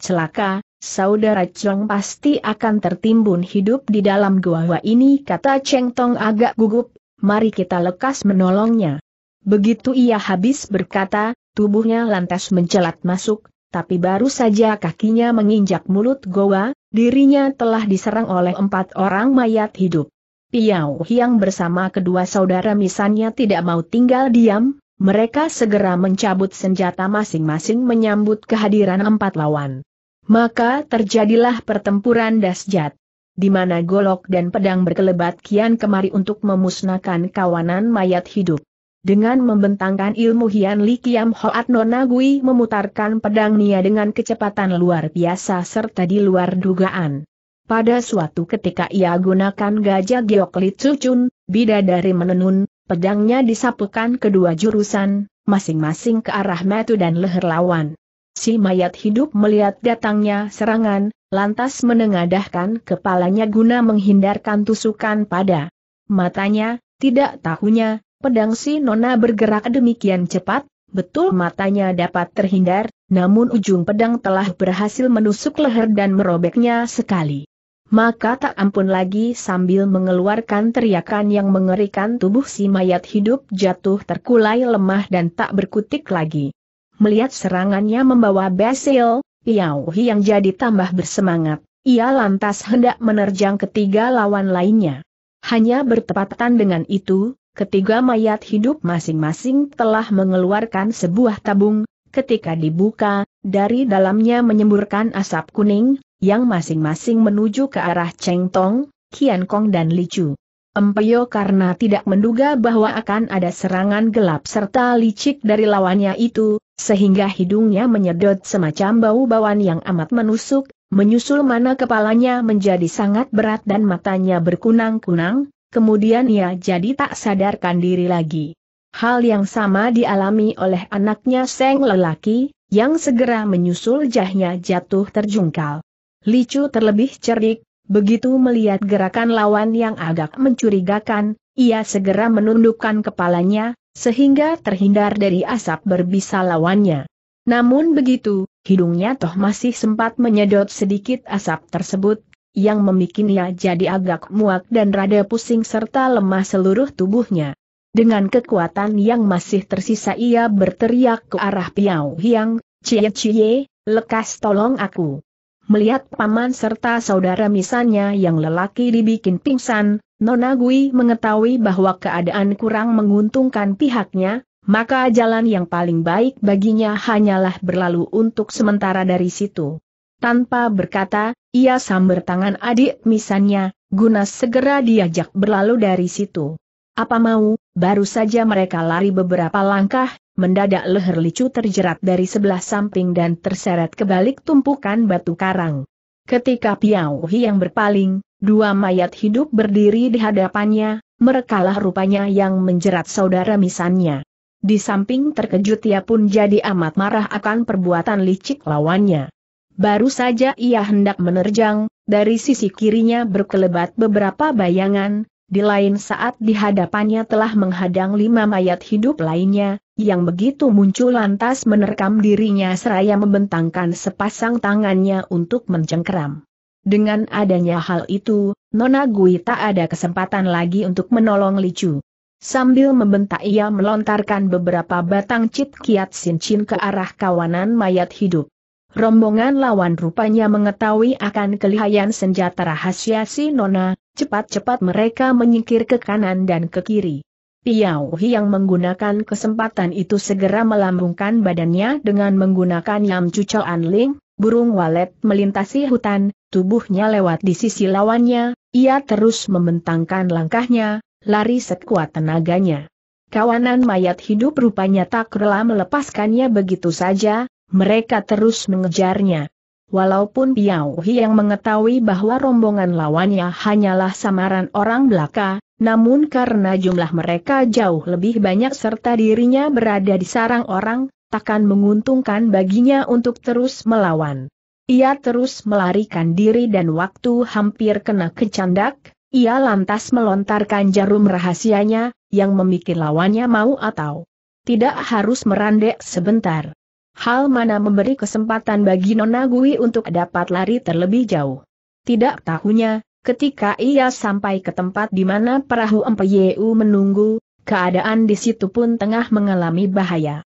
Celaka, saudara Chong pasti akan tertimbun hidup di dalam goa ini kata Cheng Tong agak gugup, mari kita lekas menolongnya. Begitu ia habis berkata, tubuhnya lantas mencelat masuk, tapi baru saja kakinya menginjak mulut goa, Dirinya telah diserang oleh empat orang mayat hidup. Piau yang bersama kedua saudara misannya tidak mau tinggal diam, mereka segera mencabut senjata masing-masing menyambut kehadiran empat lawan. Maka terjadilah pertempuran dasjat, di mana golok dan pedang berkelebat kian kemari untuk memusnahkan kawanan mayat hidup. Dengan membentangkan ilmu Hian Li Kiam Hoat Nona Gui memutarkan pedang Nia dengan kecepatan luar biasa serta di luar dugaan. Pada suatu ketika ia gunakan gajah Giok Li Chun, bidadari menenun, pedangnya disapukan kedua jurusan, masing-masing ke arah metu dan leher lawan. Si mayat hidup melihat datangnya serangan, lantas menengadahkan kepalanya guna menghindarkan tusukan pada matanya, tidak tahunya, Pedang si Nona bergerak demikian cepat, betul matanya dapat terhindar, namun ujung pedang telah berhasil menusuk leher dan merobeknya sekali. Maka tak ampun lagi sambil mengeluarkan teriakan yang mengerikan tubuh si mayat hidup jatuh terkulai lemah dan tak berkutik lagi. Melihat serangannya membawa Basil, Piao yang jadi tambah bersemangat, ia lantas hendak menerjang ketiga lawan lainnya. Hanya bertepatan dengan itu, Ketiga mayat hidup masing-masing telah mengeluarkan sebuah tabung, ketika dibuka, dari dalamnya menyemburkan asap kuning, yang masing-masing menuju ke arah Cheng Tong, Kian Kong dan Li Chu. Empeyo karena tidak menduga bahwa akan ada serangan gelap serta licik dari lawannya itu, sehingga hidungnya menyedot semacam bau bauan yang amat menusuk, menyusul mana kepalanya menjadi sangat berat dan matanya berkunang-kunang, kemudian ia jadi tak sadarkan diri lagi. Hal yang sama dialami oleh anaknya Seng lelaki, yang segera menyusul jahnya jatuh terjungkal. Licu terlebih cerdik, begitu melihat gerakan lawan yang agak mencurigakan, ia segera menundukkan kepalanya, sehingga terhindar dari asap berbisa lawannya. Namun begitu, hidungnya toh masih sempat menyedot sedikit asap tersebut, yang memikirnya jadi agak muak dan rada pusing serta lemah seluruh tubuhnya. Dengan kekuatan yang masih tersisa ia berteriak ke arah piau Hiang, Cie Cie, lekas tolong aku. Melihat paman serta saudara misalnya yang lelaki dibikin pingsan, Nona Gui mengetahui bahwa keadaan kurang menguntungkan pihaknya, maka jalan yang paling baik baginya hanyalah berlalu untuk sementara dari situ. Tanpa berkata, ia sambar tangan adik misannya, guna segera diajak berlalu dari situ. Apa mau, baru saja mereka lari beberapa langkah, mendadak leher licu terjerat dari sebelah samping dan terseret ke balik tumpukan batu karang. Ketika piauhi yang berpaling, dua mayat hidup berdiri di hadapannya, merekalah rupanya yang menjerat saudara misannya. Di samping terkejut ia pun jadi amat marah akan perbuatan licik lawannya. Baru saja ia hendak menerjang, dari sisi kirinya berkelebat beberapa bayangan, di lain saat di hadapannya telah menghadang lima mayat hidup lainnya, yang begitu muncul lantas menerkam dirinya seraya membentangkan sepasang tangannya untuk mencengkeram. Dengan adanya hal itu, Nona Gui tak ada kesempatan lagi untuk menolong Licu. Sambil membentak ia melontarkan beberapa batang cit kiat sincin ke arah kawanan mayat hidup. Rombongan lawan rupanya mengetahui akan kelihayan senjata rahasia si Nona, cepat-cepat mereka menyingkir ke kanan dan ke kiri. Piao Hi yang menggunakan kesempatan itu segera melambungkan badannya dengan menggunakan Yam Cuco Anling, burung walet melintasi hutan, tubuhnya lewat di sisi lawannya, ia terus membentangkan langkahnya, lari sekuat tenaganya. Kawanan mayat hidup rupanya tak rela melepaskannya begitu saja, mereka terus mengejarnya. Walaupun Piao Hi yang mengetahui bahwa rombongan lawannya hanyalah samaran orang belaka, namun karena jumlah mereka jauh lebih banyak serta dirinya berada di sarang orang, takkan menguntungkan baginya untuk terus melawan. Ia terus melarikan diri dan waktu hampir kena kecandak, ia lantas melontarkan jarum rahasianya, yang memikir lawannya mau atau tidak harus merandek sebentar hal mana memberi kesempatan bagi Nona Gui untuk dapat lari terlebih jauh. Tidak tahunya, ketika ia sampai ke tempat di mana perahu Empeyeu menunggu, keadaan di situ pun tengah mengalami bahaya.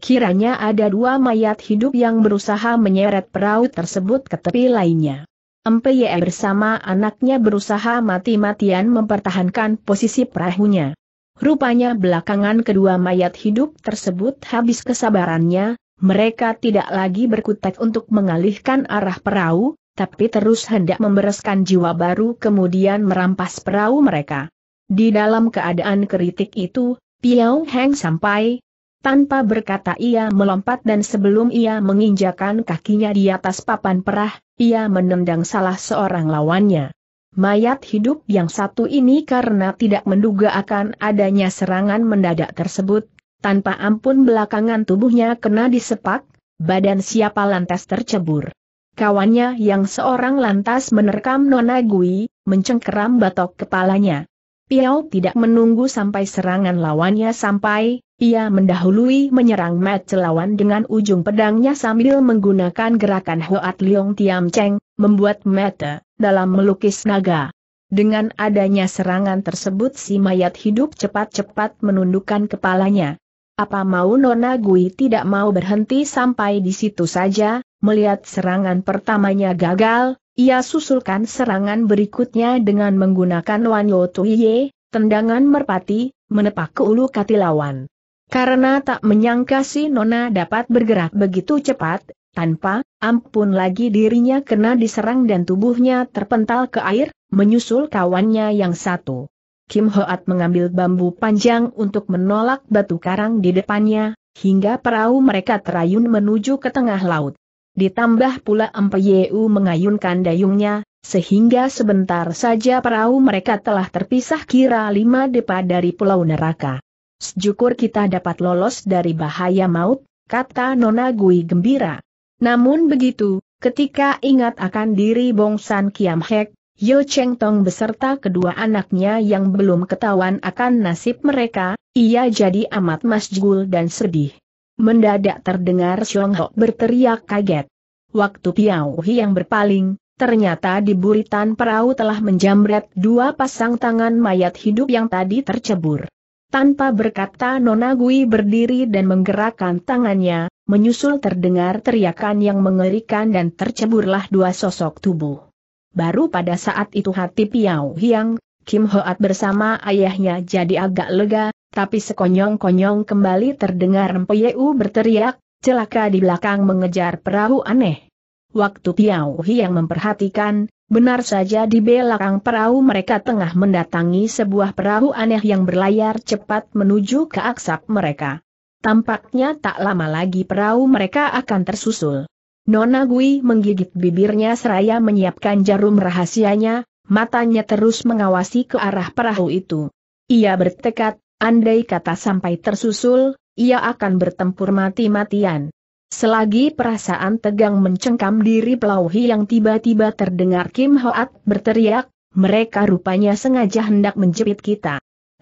Kiranya ada dua mayat hidup yang berusaha menyeret perahu tersebut ke tepi lainnya. Empeye bersama anaknya berusaha mati-matian mempertahankan posisi perahunya. Rupanya belakangan kedua mayat hidup tersebut habis kesabarannya, mereka tidak lagi berkutat untuk mengalihkan arah perahu, tapi terus hendak membereskan jiwa baru kemudian merampas perahu mereka. Di dalam keadaan kritik itu, Piao Heng sampai, tanpa berkata ia melompat dan sebelum ia menginjakan kakinya di atas papan perah, ia menendang salah seorang lawannya. Mayat hidup yang satu ini karena tidak menduga akan adanya serangan mendadak tersebut, tanpa ampun belakangan tubuhnya kena disepak, badan siapa lantas tercebur. Kawannya yang seorang lantas menerkam Nona Gui, mencengkeram batok kepalanya. Piao tidak menunggu sampai serangan lawannya sampai, ia mendahului menyerang Mat lawan dengan ujung pedangnya sambil menggunakan gerakan Hoat Liong Tiam Cheng, membuat Mat dalam melukis naga. Dengan adanya serangan tersebut si mayat hidup cepat-cepat menundukkan kepalanya. Apa mau Nona Gui tidak mau berhenti sampai di situ saja, melihat serangan pertamanya gagal, ia susulkan serangan berikutnya dengan menggunakan Wan Yo Tuiye, tendangan merpati, menepak ke ulu kati lawan. Karena tak menyangka si Nona dapat bergerak begitu cepat, tanpa, ampun lagi dirinya kena diserang dan tubuhnya terpental ke air, menyusul kawannya yang satu. Kim Hoat mengambil bambu panjang untuk menolak batu karang di depannya, hingga perahu mereka terayun menuju ke tengah laut. Ditambah pula Empeyeu mengayunkan dayungnya, sehingga sebentar saja perahu mereka telah terpisah kira lima depa dari pulau neraka. Sejukur kita dapat lolos dari bahaya maut, kata Nona Gui gembira. Namun begitu, ketika ingat akan diri Bongsan Kiam Hek, Yo Cheng Tong beserta kedua anaknya yang belum ketahuan akan nasib mereka, ia jadi amat masjul dan sedih. Mendadak terdengar Xiong Ho berteriak kaget. Waktu Piao Hi yang berpaling, ternyata di buritan perahu telah menjamret dua pasang tangan mayat hidup yang tadi tercebur. Tanpa berkata Nona Gui berdiri dan menggerakkan tangannya, menyusul terdengar teriakan yang mengerikan dan terceburlah dua sosok tubuh. Baru pada saat itu hati Piao Hiang, Kim Hoat bersama ayahnya jadi agak lega, tapi sekonyong-konyong kembali terdengar U berteriak, celaka di belakang mengejar perahu aneh. Waktu Piao Hiang memperhatikan, benar saja di belakang perahu mereka tengah mendatangi sebuah perahu aneh yang berlayar cepat menuju ke aksap mereka. Tampaknya tak lama lagi perahu mereka akan tersusul. Nona Gui menggigit bibirnya seraya menyiapkan jarum rahasianya, matanya terus mengawasi ke arah perahu itu. Ia bertekad, andai kata sampai tersusul, ia akan bertempur mati-matian. Selagi perasaan tegang mencengkam diri Pelauhi yang tiba-tiba terdengar Kim Hoat berteriak, mereka rupanya sengaja hendak menjepit kita.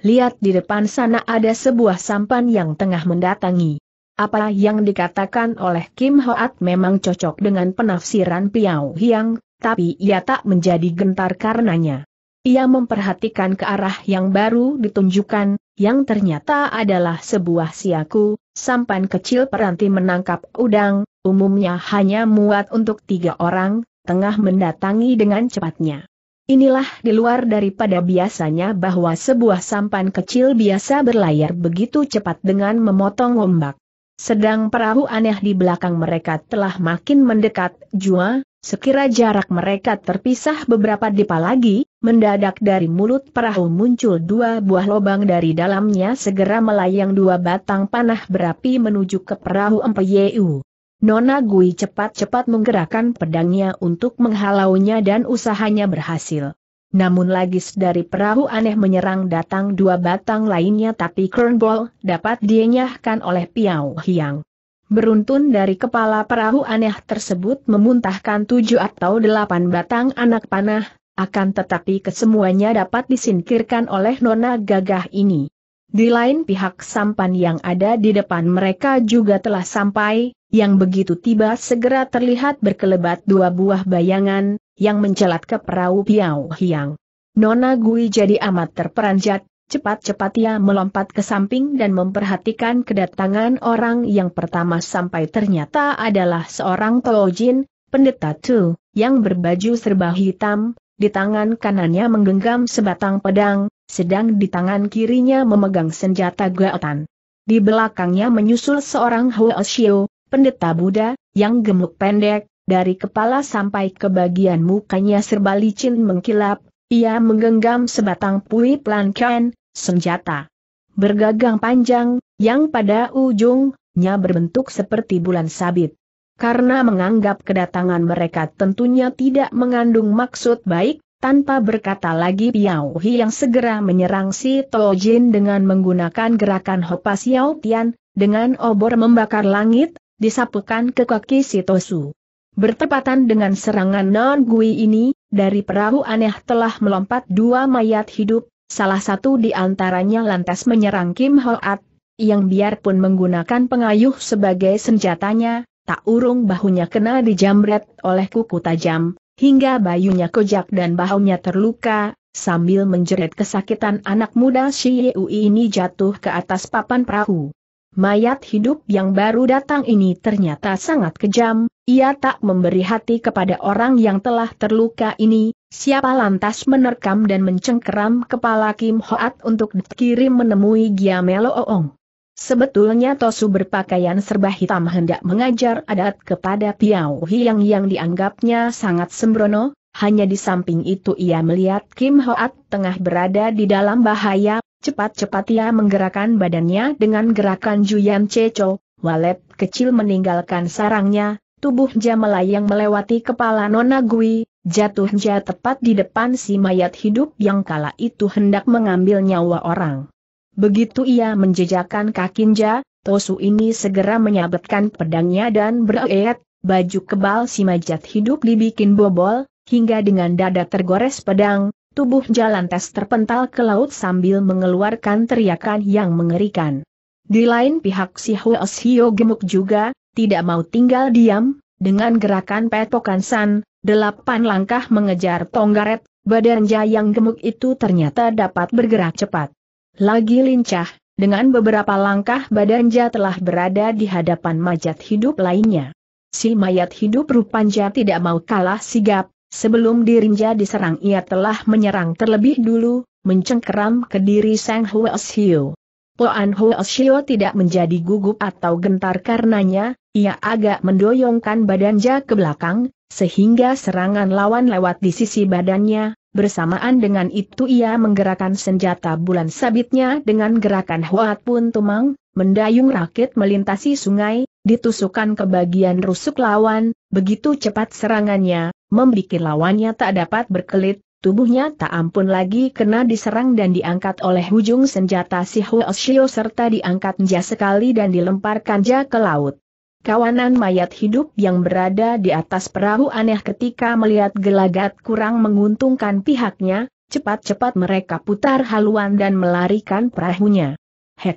Lihat di depan sana ada sebuah sampan yang tengah mendatangi. Apa yang dikatakan oleh Kim Hoat memang cocok dengan penafsiran Piao Hiang, tapi ia tak menjadi gentar karenanya. Ia memperhatikan ke arah yang baru ditunjukkan, yang ternyata adalah sebuah siaku, sampan kecil peranti menangkap udang, umumnya hanya muat untuk tiga orang, tengah mendatangi dengan cepatnya. Inilah di luar daripada biasanya bahwa sebuah sampan kecil biasa berlayar begitu cepat dengan memotong ombak. Sedang perahu aneh di belakang mereka telah makin mendekat, Jua, sekira jarak mereka terpisah beberapa depa lagi, mendadak dari mulut perahu muncul dua buah lobang dari dalamnya segera melayang dua batang panah berapi menuju ke perahu Empeyeu. Nona Gui cepat-cepat menggerakkan pedangnya untuk menghalaunya dan usahanya berhasil. Namun lagi dari perahu aneh menyerang datang dua batang lainnya tapi Kernball dapat dienyahkan oleh piau Hiang. Beruntun dari kepala perahu aneh tersebut memuntahkan tujuh atau delapan batang anak panah, akan tetapi kesemuanya dapat disingkirkan oleh nona gagah ini. Di lain pihak sampan yang ada di depan mereka juga telah sampai, yang begitu tiba segera terlihat berkelebat dua buah bayangan, yang mencelat ke perahu piau Hiang. Nona Gui jadi amat terperanjat, cepat-cepat ia melompat ke samping dan memperhatikan kedatangan orang yang pertama sampai ternyata adalah seorang Tojin, pendeta Tu, yang berbaju serba hitam, di tangan kanannya menggenggam sebatang pedang, sedang di tangan kirinya memegang senjata gaotan. Di belakangnya menyusul seorang Huo Xiu, pendeta Buddha, yang gemuk pendek, dari kepala sampai ke bagian mukanya serba licin mengkilap, ia menggenggam sebatang pui plankan, senjata. Bergagang panjang, yang pada ujungnya berbentuk seperti bulan sabit. Karena menganggap kedatangan mereka tentunya tidak mengandung maksud baik, tanpa berkata lagi Piao Hi yang segera menyerang si Jin dengan menggunakan gerakan Hopa Xiao Tian, dengan obor membakar langit, disapukan ke kaki si Tosu. Bertepatan dengan serangan Non Gui ini, dari perahu aneh telah melompat dua mayat hidup, salah satu di antaranya lantas menyerang Kim Hoat, yang biarpun menggunakan pengayuh sebagai senjatanya, tak urung bahunya kena dijamret oleh kuku tajam, hingga bayunya kojak dan bahunya terluka, sambil menjerit kesakitan anak muda Shi Yeu ini jatuh ke atas papan perahu. Mayat hidup yang baru datang ini ternyata sangat kejam, ia tak memberi hati kepada orang yang telah terluka ini, siapa lantas menerkam dan mencengkeram kepala Kim Hoat untuk dikirim menemui Giamelo Oong. Sebetulnya Tosu berpakaian serba hitam hendak mengajar adat kepada Piao Hiang yang dianggapnya sangat sembrono, hanya di samping itu ia melihat Kim Hoat tengah berada di dalam bahaya, Cepat-cepat ia menggerakkan badannya dengan gerakan Juyan Ceco, walet kecil meninggalkan sarangnya, tubuhnya melayang melewati kepala Nona Gui, jatuhnya tepat di depan si mayat hidup yang kala itu hendak mengambil nyawa orang. Begitu ia menjejakkan kakinja, Tosu ini segera menyabetkan pedangnya dan bereet, baju kebal si mayat hidup dibikin bobol, hingga dengan dada tergores pedang, tubuh jalan tes terpental ke laut sambil mengeluarkan teriakan yang mengerikan. Di lain pihak si Huos gemuk juga, tidak mau tinggal diam, dengan gerakan petokan san, delapan langkah mengejar Tonggaret, jah yang gemuk itu ternyata dapat bergerak cepat. Lagi lincah, dengan beberapa langkah badan jah telah berada di hadapan mayat hidup lainnya. Si mayat hidup rupanya tidak mau kalah sigap, Sebelum dirinja diserang ia telah menyerang terlebih dulu, mencengkeram ke diri Sang Huasio. Poan Xiu tidak menjadi gugup atau gentar karenanya, ia agak mendoyongkan badannya ke belakang, sehingga serangan lawan lewat di sisi badannya, bersamaan dengan itu ia menggerakkan senjata bulan sabitnya dengan gerakan Huat Pun Tumang, mendayung rakit melintasi sungai, ditusukkan ke bagian rusuk lawan, begitu cepat serangannya, membuat lawannya tak dapat berkelit, tubuhnya tak ampun lagi kena diserang dan diangkat oleh ujung senjata si Huoshio serta diangkat nja sekali dan dilemparkan nja ke laut. Kawanan mayat hidup yang berada di atas perahu aneh ketika melihat gelagat kurang menguntungkan pihaknya, cepat-cepat mereka putar haluan dan melarikan perahunya. Hei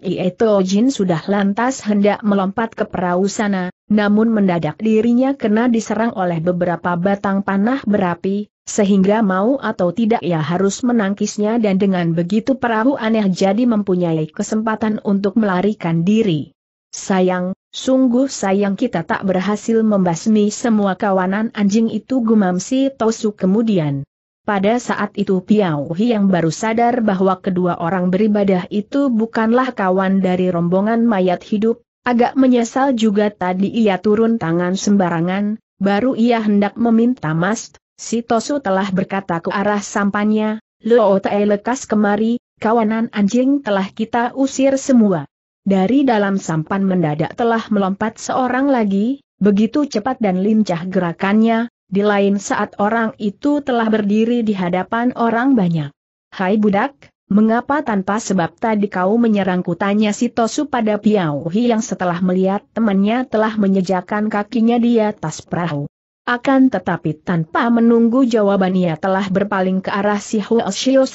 Jin sudah lantas hendak melompat ke perahu sana, namun mendadak dirinya kena diserang oleh beberapa batang panah berapi, sehingga mau atau tidak ia harus menangkisnya dan dengan begitu perahu aneh jadi mempunyai kesempatan untuk melarikan diri. Sayang, sungguh sayang kita tak berhasil membasmi semua kawanan anjing itu gumam si Tosu kemudian. Pada saat itu Piao Hi yang baru sadar bahwa kedua orang beribadah itu bukanlah kawan dari rombongan mayat hidup, agak menyesal juga tadi ia turun tangan sembarangan, baru ia hendak meminta mas, si Tosu telah berkata ke arah sampannya, Lo Tae lekas kemari, kawanan anjing telah kita usir semua. Dari dalam sampan mendadak telah melompat seorang lagi, begitu cepat dan lincah gerakannya, di lain saat orang itu telah berdiri di hadapan orang banyak. Hai budak, Mengapa tanpa sebab tadi kau menyerangku tanya si Tosu pada Piao Hi yang setelah melihat temannya telah menyejakan kakinya di atas perahu. Akan tetapi tanpa menunggu jawaban ia telah berpaling ke arah si Huo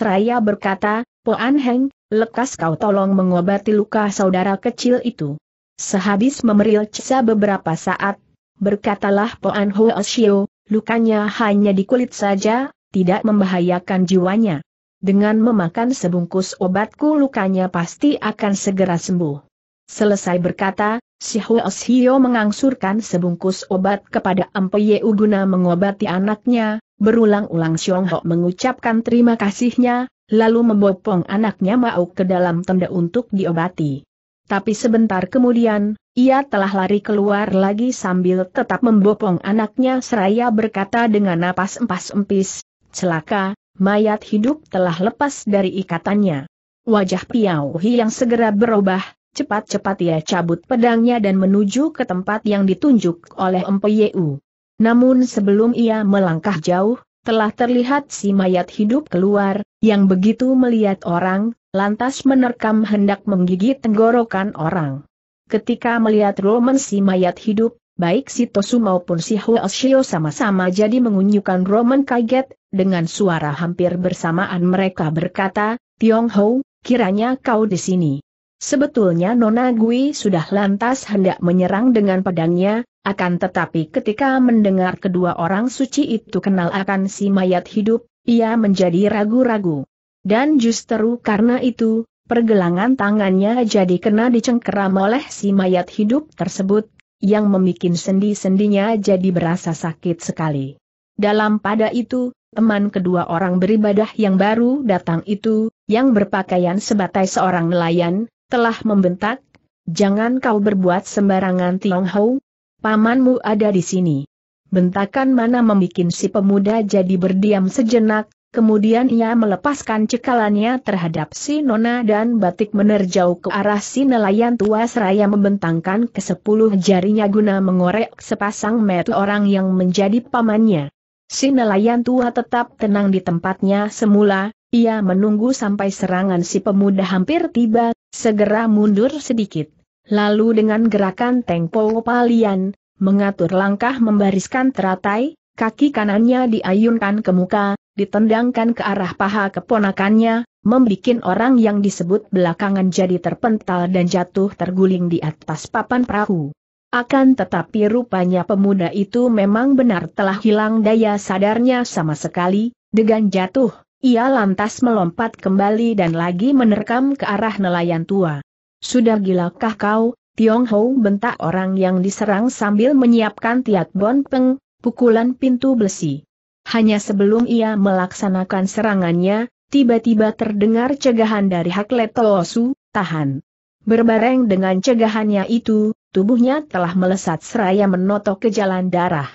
Raya berkata, Poan Heng, lekas kau tolong mengobati luka saudara kecil itu. Sehabis memeril cesa beberapa saat, berkatalah Poan Huo Lukanya hanya di kulit saja, tidak membahayakan jiwanya. Dengan memakan sebungkus obatku lukanya pasti akan segera sembuh. Selesai berkata, si Huos mengangsurkan sebungkus obat kepada Empe guna mengobati anaknya, berulang-ulang Xiong mengucapkan terima kasihnya, lalu membopong anaknya mau ke dalam tenda untuk diobati. Tapi sebentar kemudian, ia telah lari keluar lagi sambil tetap membopong anaknya seraya berkata dengan napas empas empis, celaka, mayat hidup telah lepas dari ikatannya. Wajah Piauhi Hi yang segera berubah, cepat-cepat ia cabut pedangnya dan menuju ke tempat yang ditunjuk oleh Empoyeu. Namun sebelum ia melangkah jauh, telah terlihat si mayat hidup keluar, yang begitu melihat orang, lantas menerkam hendak menggigit tenggorokan orang. Ketika melihat Roman si mayat hidup, baik si Tosu maupun si Huo sama-sama jadi mengunyukan Roman kaget, dengan suara hampir bersamaan mereka berkata, Tiong Ho, kiranya kau di sini. Sebetulnya Nona Gui sudah lantas hendak menyerang dengan pedangnya, akan tetapi ketika mendengar kedua orang suci itu kenal akan si mayat hidup, ia menjadi ragu-ragu. Dan justru karena itu, pergelangan tangannya jadi kena dicengkeram oleh si mayat hidup tersebut, yang membuat sendi-sendinya jadi berasa sakit sekali. Dalam pada itu, teman kedua orang beribadah yang baru datang itu, yang berpakaian sebatai seorang nelayan, telah membentak, Jangan kau berbuat sembarangan Tionghoa, pamanmu ada di sini. Bentakan mana membuat si pemuda jadi berdiam sejenak, Kemudian ia melepaskan cekalannya terhadap si Nona dan batik menerjau ke arah si nelayan tua seraya membentangkan ke sepuluh jarinya guna mengorek sepasang metu orang yang menjadi pamannya. Si nelayan tua tetap tenang di tempatnya semula, ia menunggu sampai serangan si pemuda hampir tiba, segera mundur sedikit. Lalu dengan gerakan tempo palian, mengatur langkah membariskan teratai, Kaki kanannya diayunkan ke muka, ditendangkan ke arah paha keponakannya, membuat orang yang disebut belakangan jadi terpental dan jatuh terguling di atas papan perahu. Akan tetapi rupanya pemuda itu memang benar telah hilang daya sadarnya sama sekali, dengan jatuh, ia lantas melompat kembali dan lagi menerkam ke arah nelayan tua. Sudah gilakah kau, Tiong Hou bentak orang yang diserang sambil menyiapkan tiat bonpeng, pukulan pintu besi. Hanya sebelum ia melaksanakan serangannya, tiba-tiba terdengar cegahan dari Haklet Toosu, tahan. Berbareng dengan cegahannya itu, tubuhnya telah melesat seraya menotok ke jalan darah.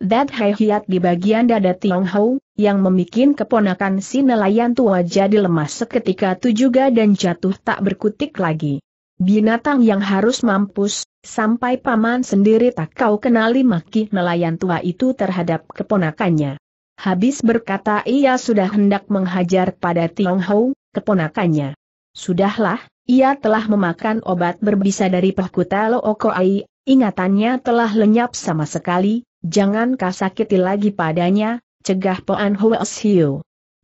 Dad Hai Hiat di bagian dada Tiong Hou, yang memikin keponakan si nelayan tua jadi lemas seketika itu juga dan jatuh tak berkutik lagi. Binatang yang harus mampus, sampai paman sendiri tak kau kenali maki nelayan tua itu terhadap keponakannya. Habis berkata ia sudah hendak menghajar pada Tiong Hou, keponakannya. Sudahlah, ia telah memakan obat berbisa dari Pahkuta Ai, ingatannya telah lenyap sama sekali, jangan kasakiti lagi padanya, cegah Poan Hoes Hiu.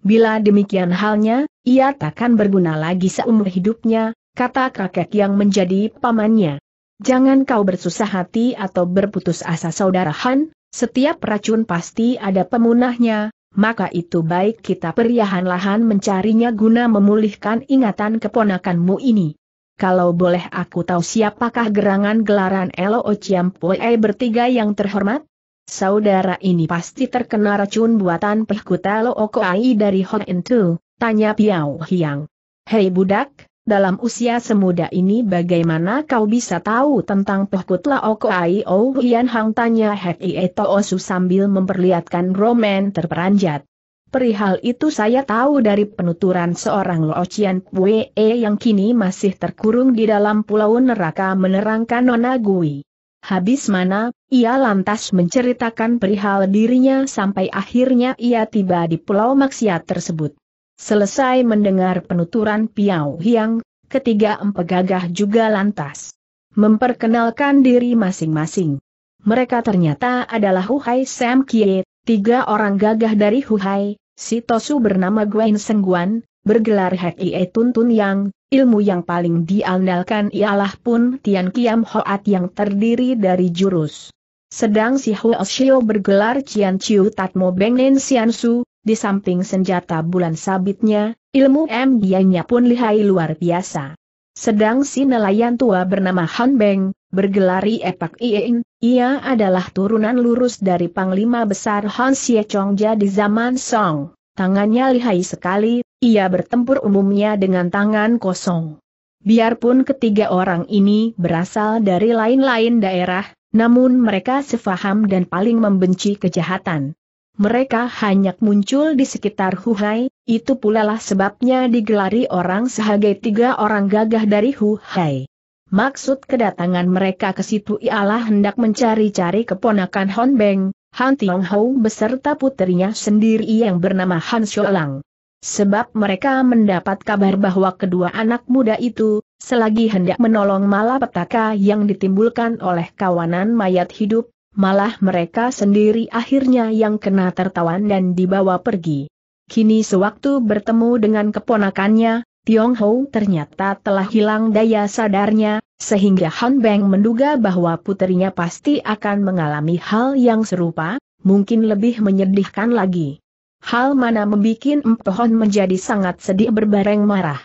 Bila demikian halnya, ia takkan berguna lagi seumur hidupnya, kata kakek yang menjadi pamannya. Jangan kau bersusah hati atau berputus asa saudara Han, setiap racun pasti ada pemunahnya, maka itu baik kita perlahan-lahan mencarinya guna memulihkan ingatan keponakanmu ini. Kalau boleh aku tahu siapakah gerangan gelaran Elo Ociampue bertiga yang terhormat? Saudara ini pasti terkena racun buatan Pehkuta Lo Okoai dari Hoentu, tanya Piao Hiang. Hei budak, dalam usia semuda ini bagaimana kau bisa tahu tentang Pohkut Lao Koai Ou oh, Hian Hang tanya Hek Ie Toosu sambil memperlihatkan romen terperanjat. Perihal itu saya tahu dari penuturan seorang Chien Pue yang kini masih terkurung di dalam pulau neraka menerangkan Nona Gui. Habis mana, ia lantas menceritakan perihal dirinya sampai akhirnya ia tiba di pulau maksiat tersebut. Selesai mendengar penuturan piau Hiang, ketiga gagah juga lantas memperkenalkan diri masing-masing. Mereka ternyata adalah Huhai Sam Kie, tiga orang gagah dari Huhai, si Tosu bernama Gwen Sengguan, bergelar Hek Ie Tun Tun Yang, ilmu yang paling diandalkan ialah Pun Tian Kiam Hoat yang terdiri dari jurus. Sedang si Huo Shio bergelar Cian Chiu Tatmo Nen Sian Su, di samping senjata bulan sabitnya, ilmu M. nya pun lihai luar biasa. Sedang si nelayan tua bernama Han Beng, bergelari Epak Iein, ia adalah turunan lurus dari Panglima Besar Han Xie Chongja di zaman Song. Tangannya lihai sekali, ia bertempur umumnya dengan tangan kosong. Biarpun ketiga orang ini berasal dari lain-lain daerah, namun mereka sefaham dan paling membenci kejahatan mereka hanya muncul di sekitar Huhai, itu pula lah sebabnya digelari orang sebagai tiga orang gagah dari Huhai. Maksud kedatangan mereka ke situ ialah hendak mencari-cari keponakan Hon Beng, Han Tiong Ho beserta putrinya sendiri yang bernama Han Xiaolang. Sebab mereka mendapat kabar bahwa kedua anak muda itu, selagi hendak menolong malapetaka yang ditimbulkan oleh kawanan mayat hidup, malah mereka sendiri akhirnya yang kena tertawan dan dibawa pergi. Kini sewaktu bertemu dengan keponakannya, Tiong Hou ternyata telah hilang daya sadarnya, sehingga Han Beng menduga bahwa putrinya pasti akan mengalami hal yang serupa, mungkin lebih menyedihkan lagi. Hal mana membuat Empohon menjadi sangat sedih berbareng marah.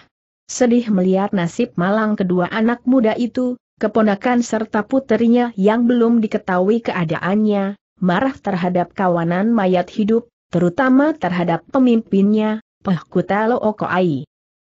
Sedih melihat nasib malang kedua anak muda itu, keponakan serta puterinya yang belum diketahui keadaannya, marah terhadap kawanan mayat hidup, terutama terhadap pemimpinnya, Pehkutalo Okoai.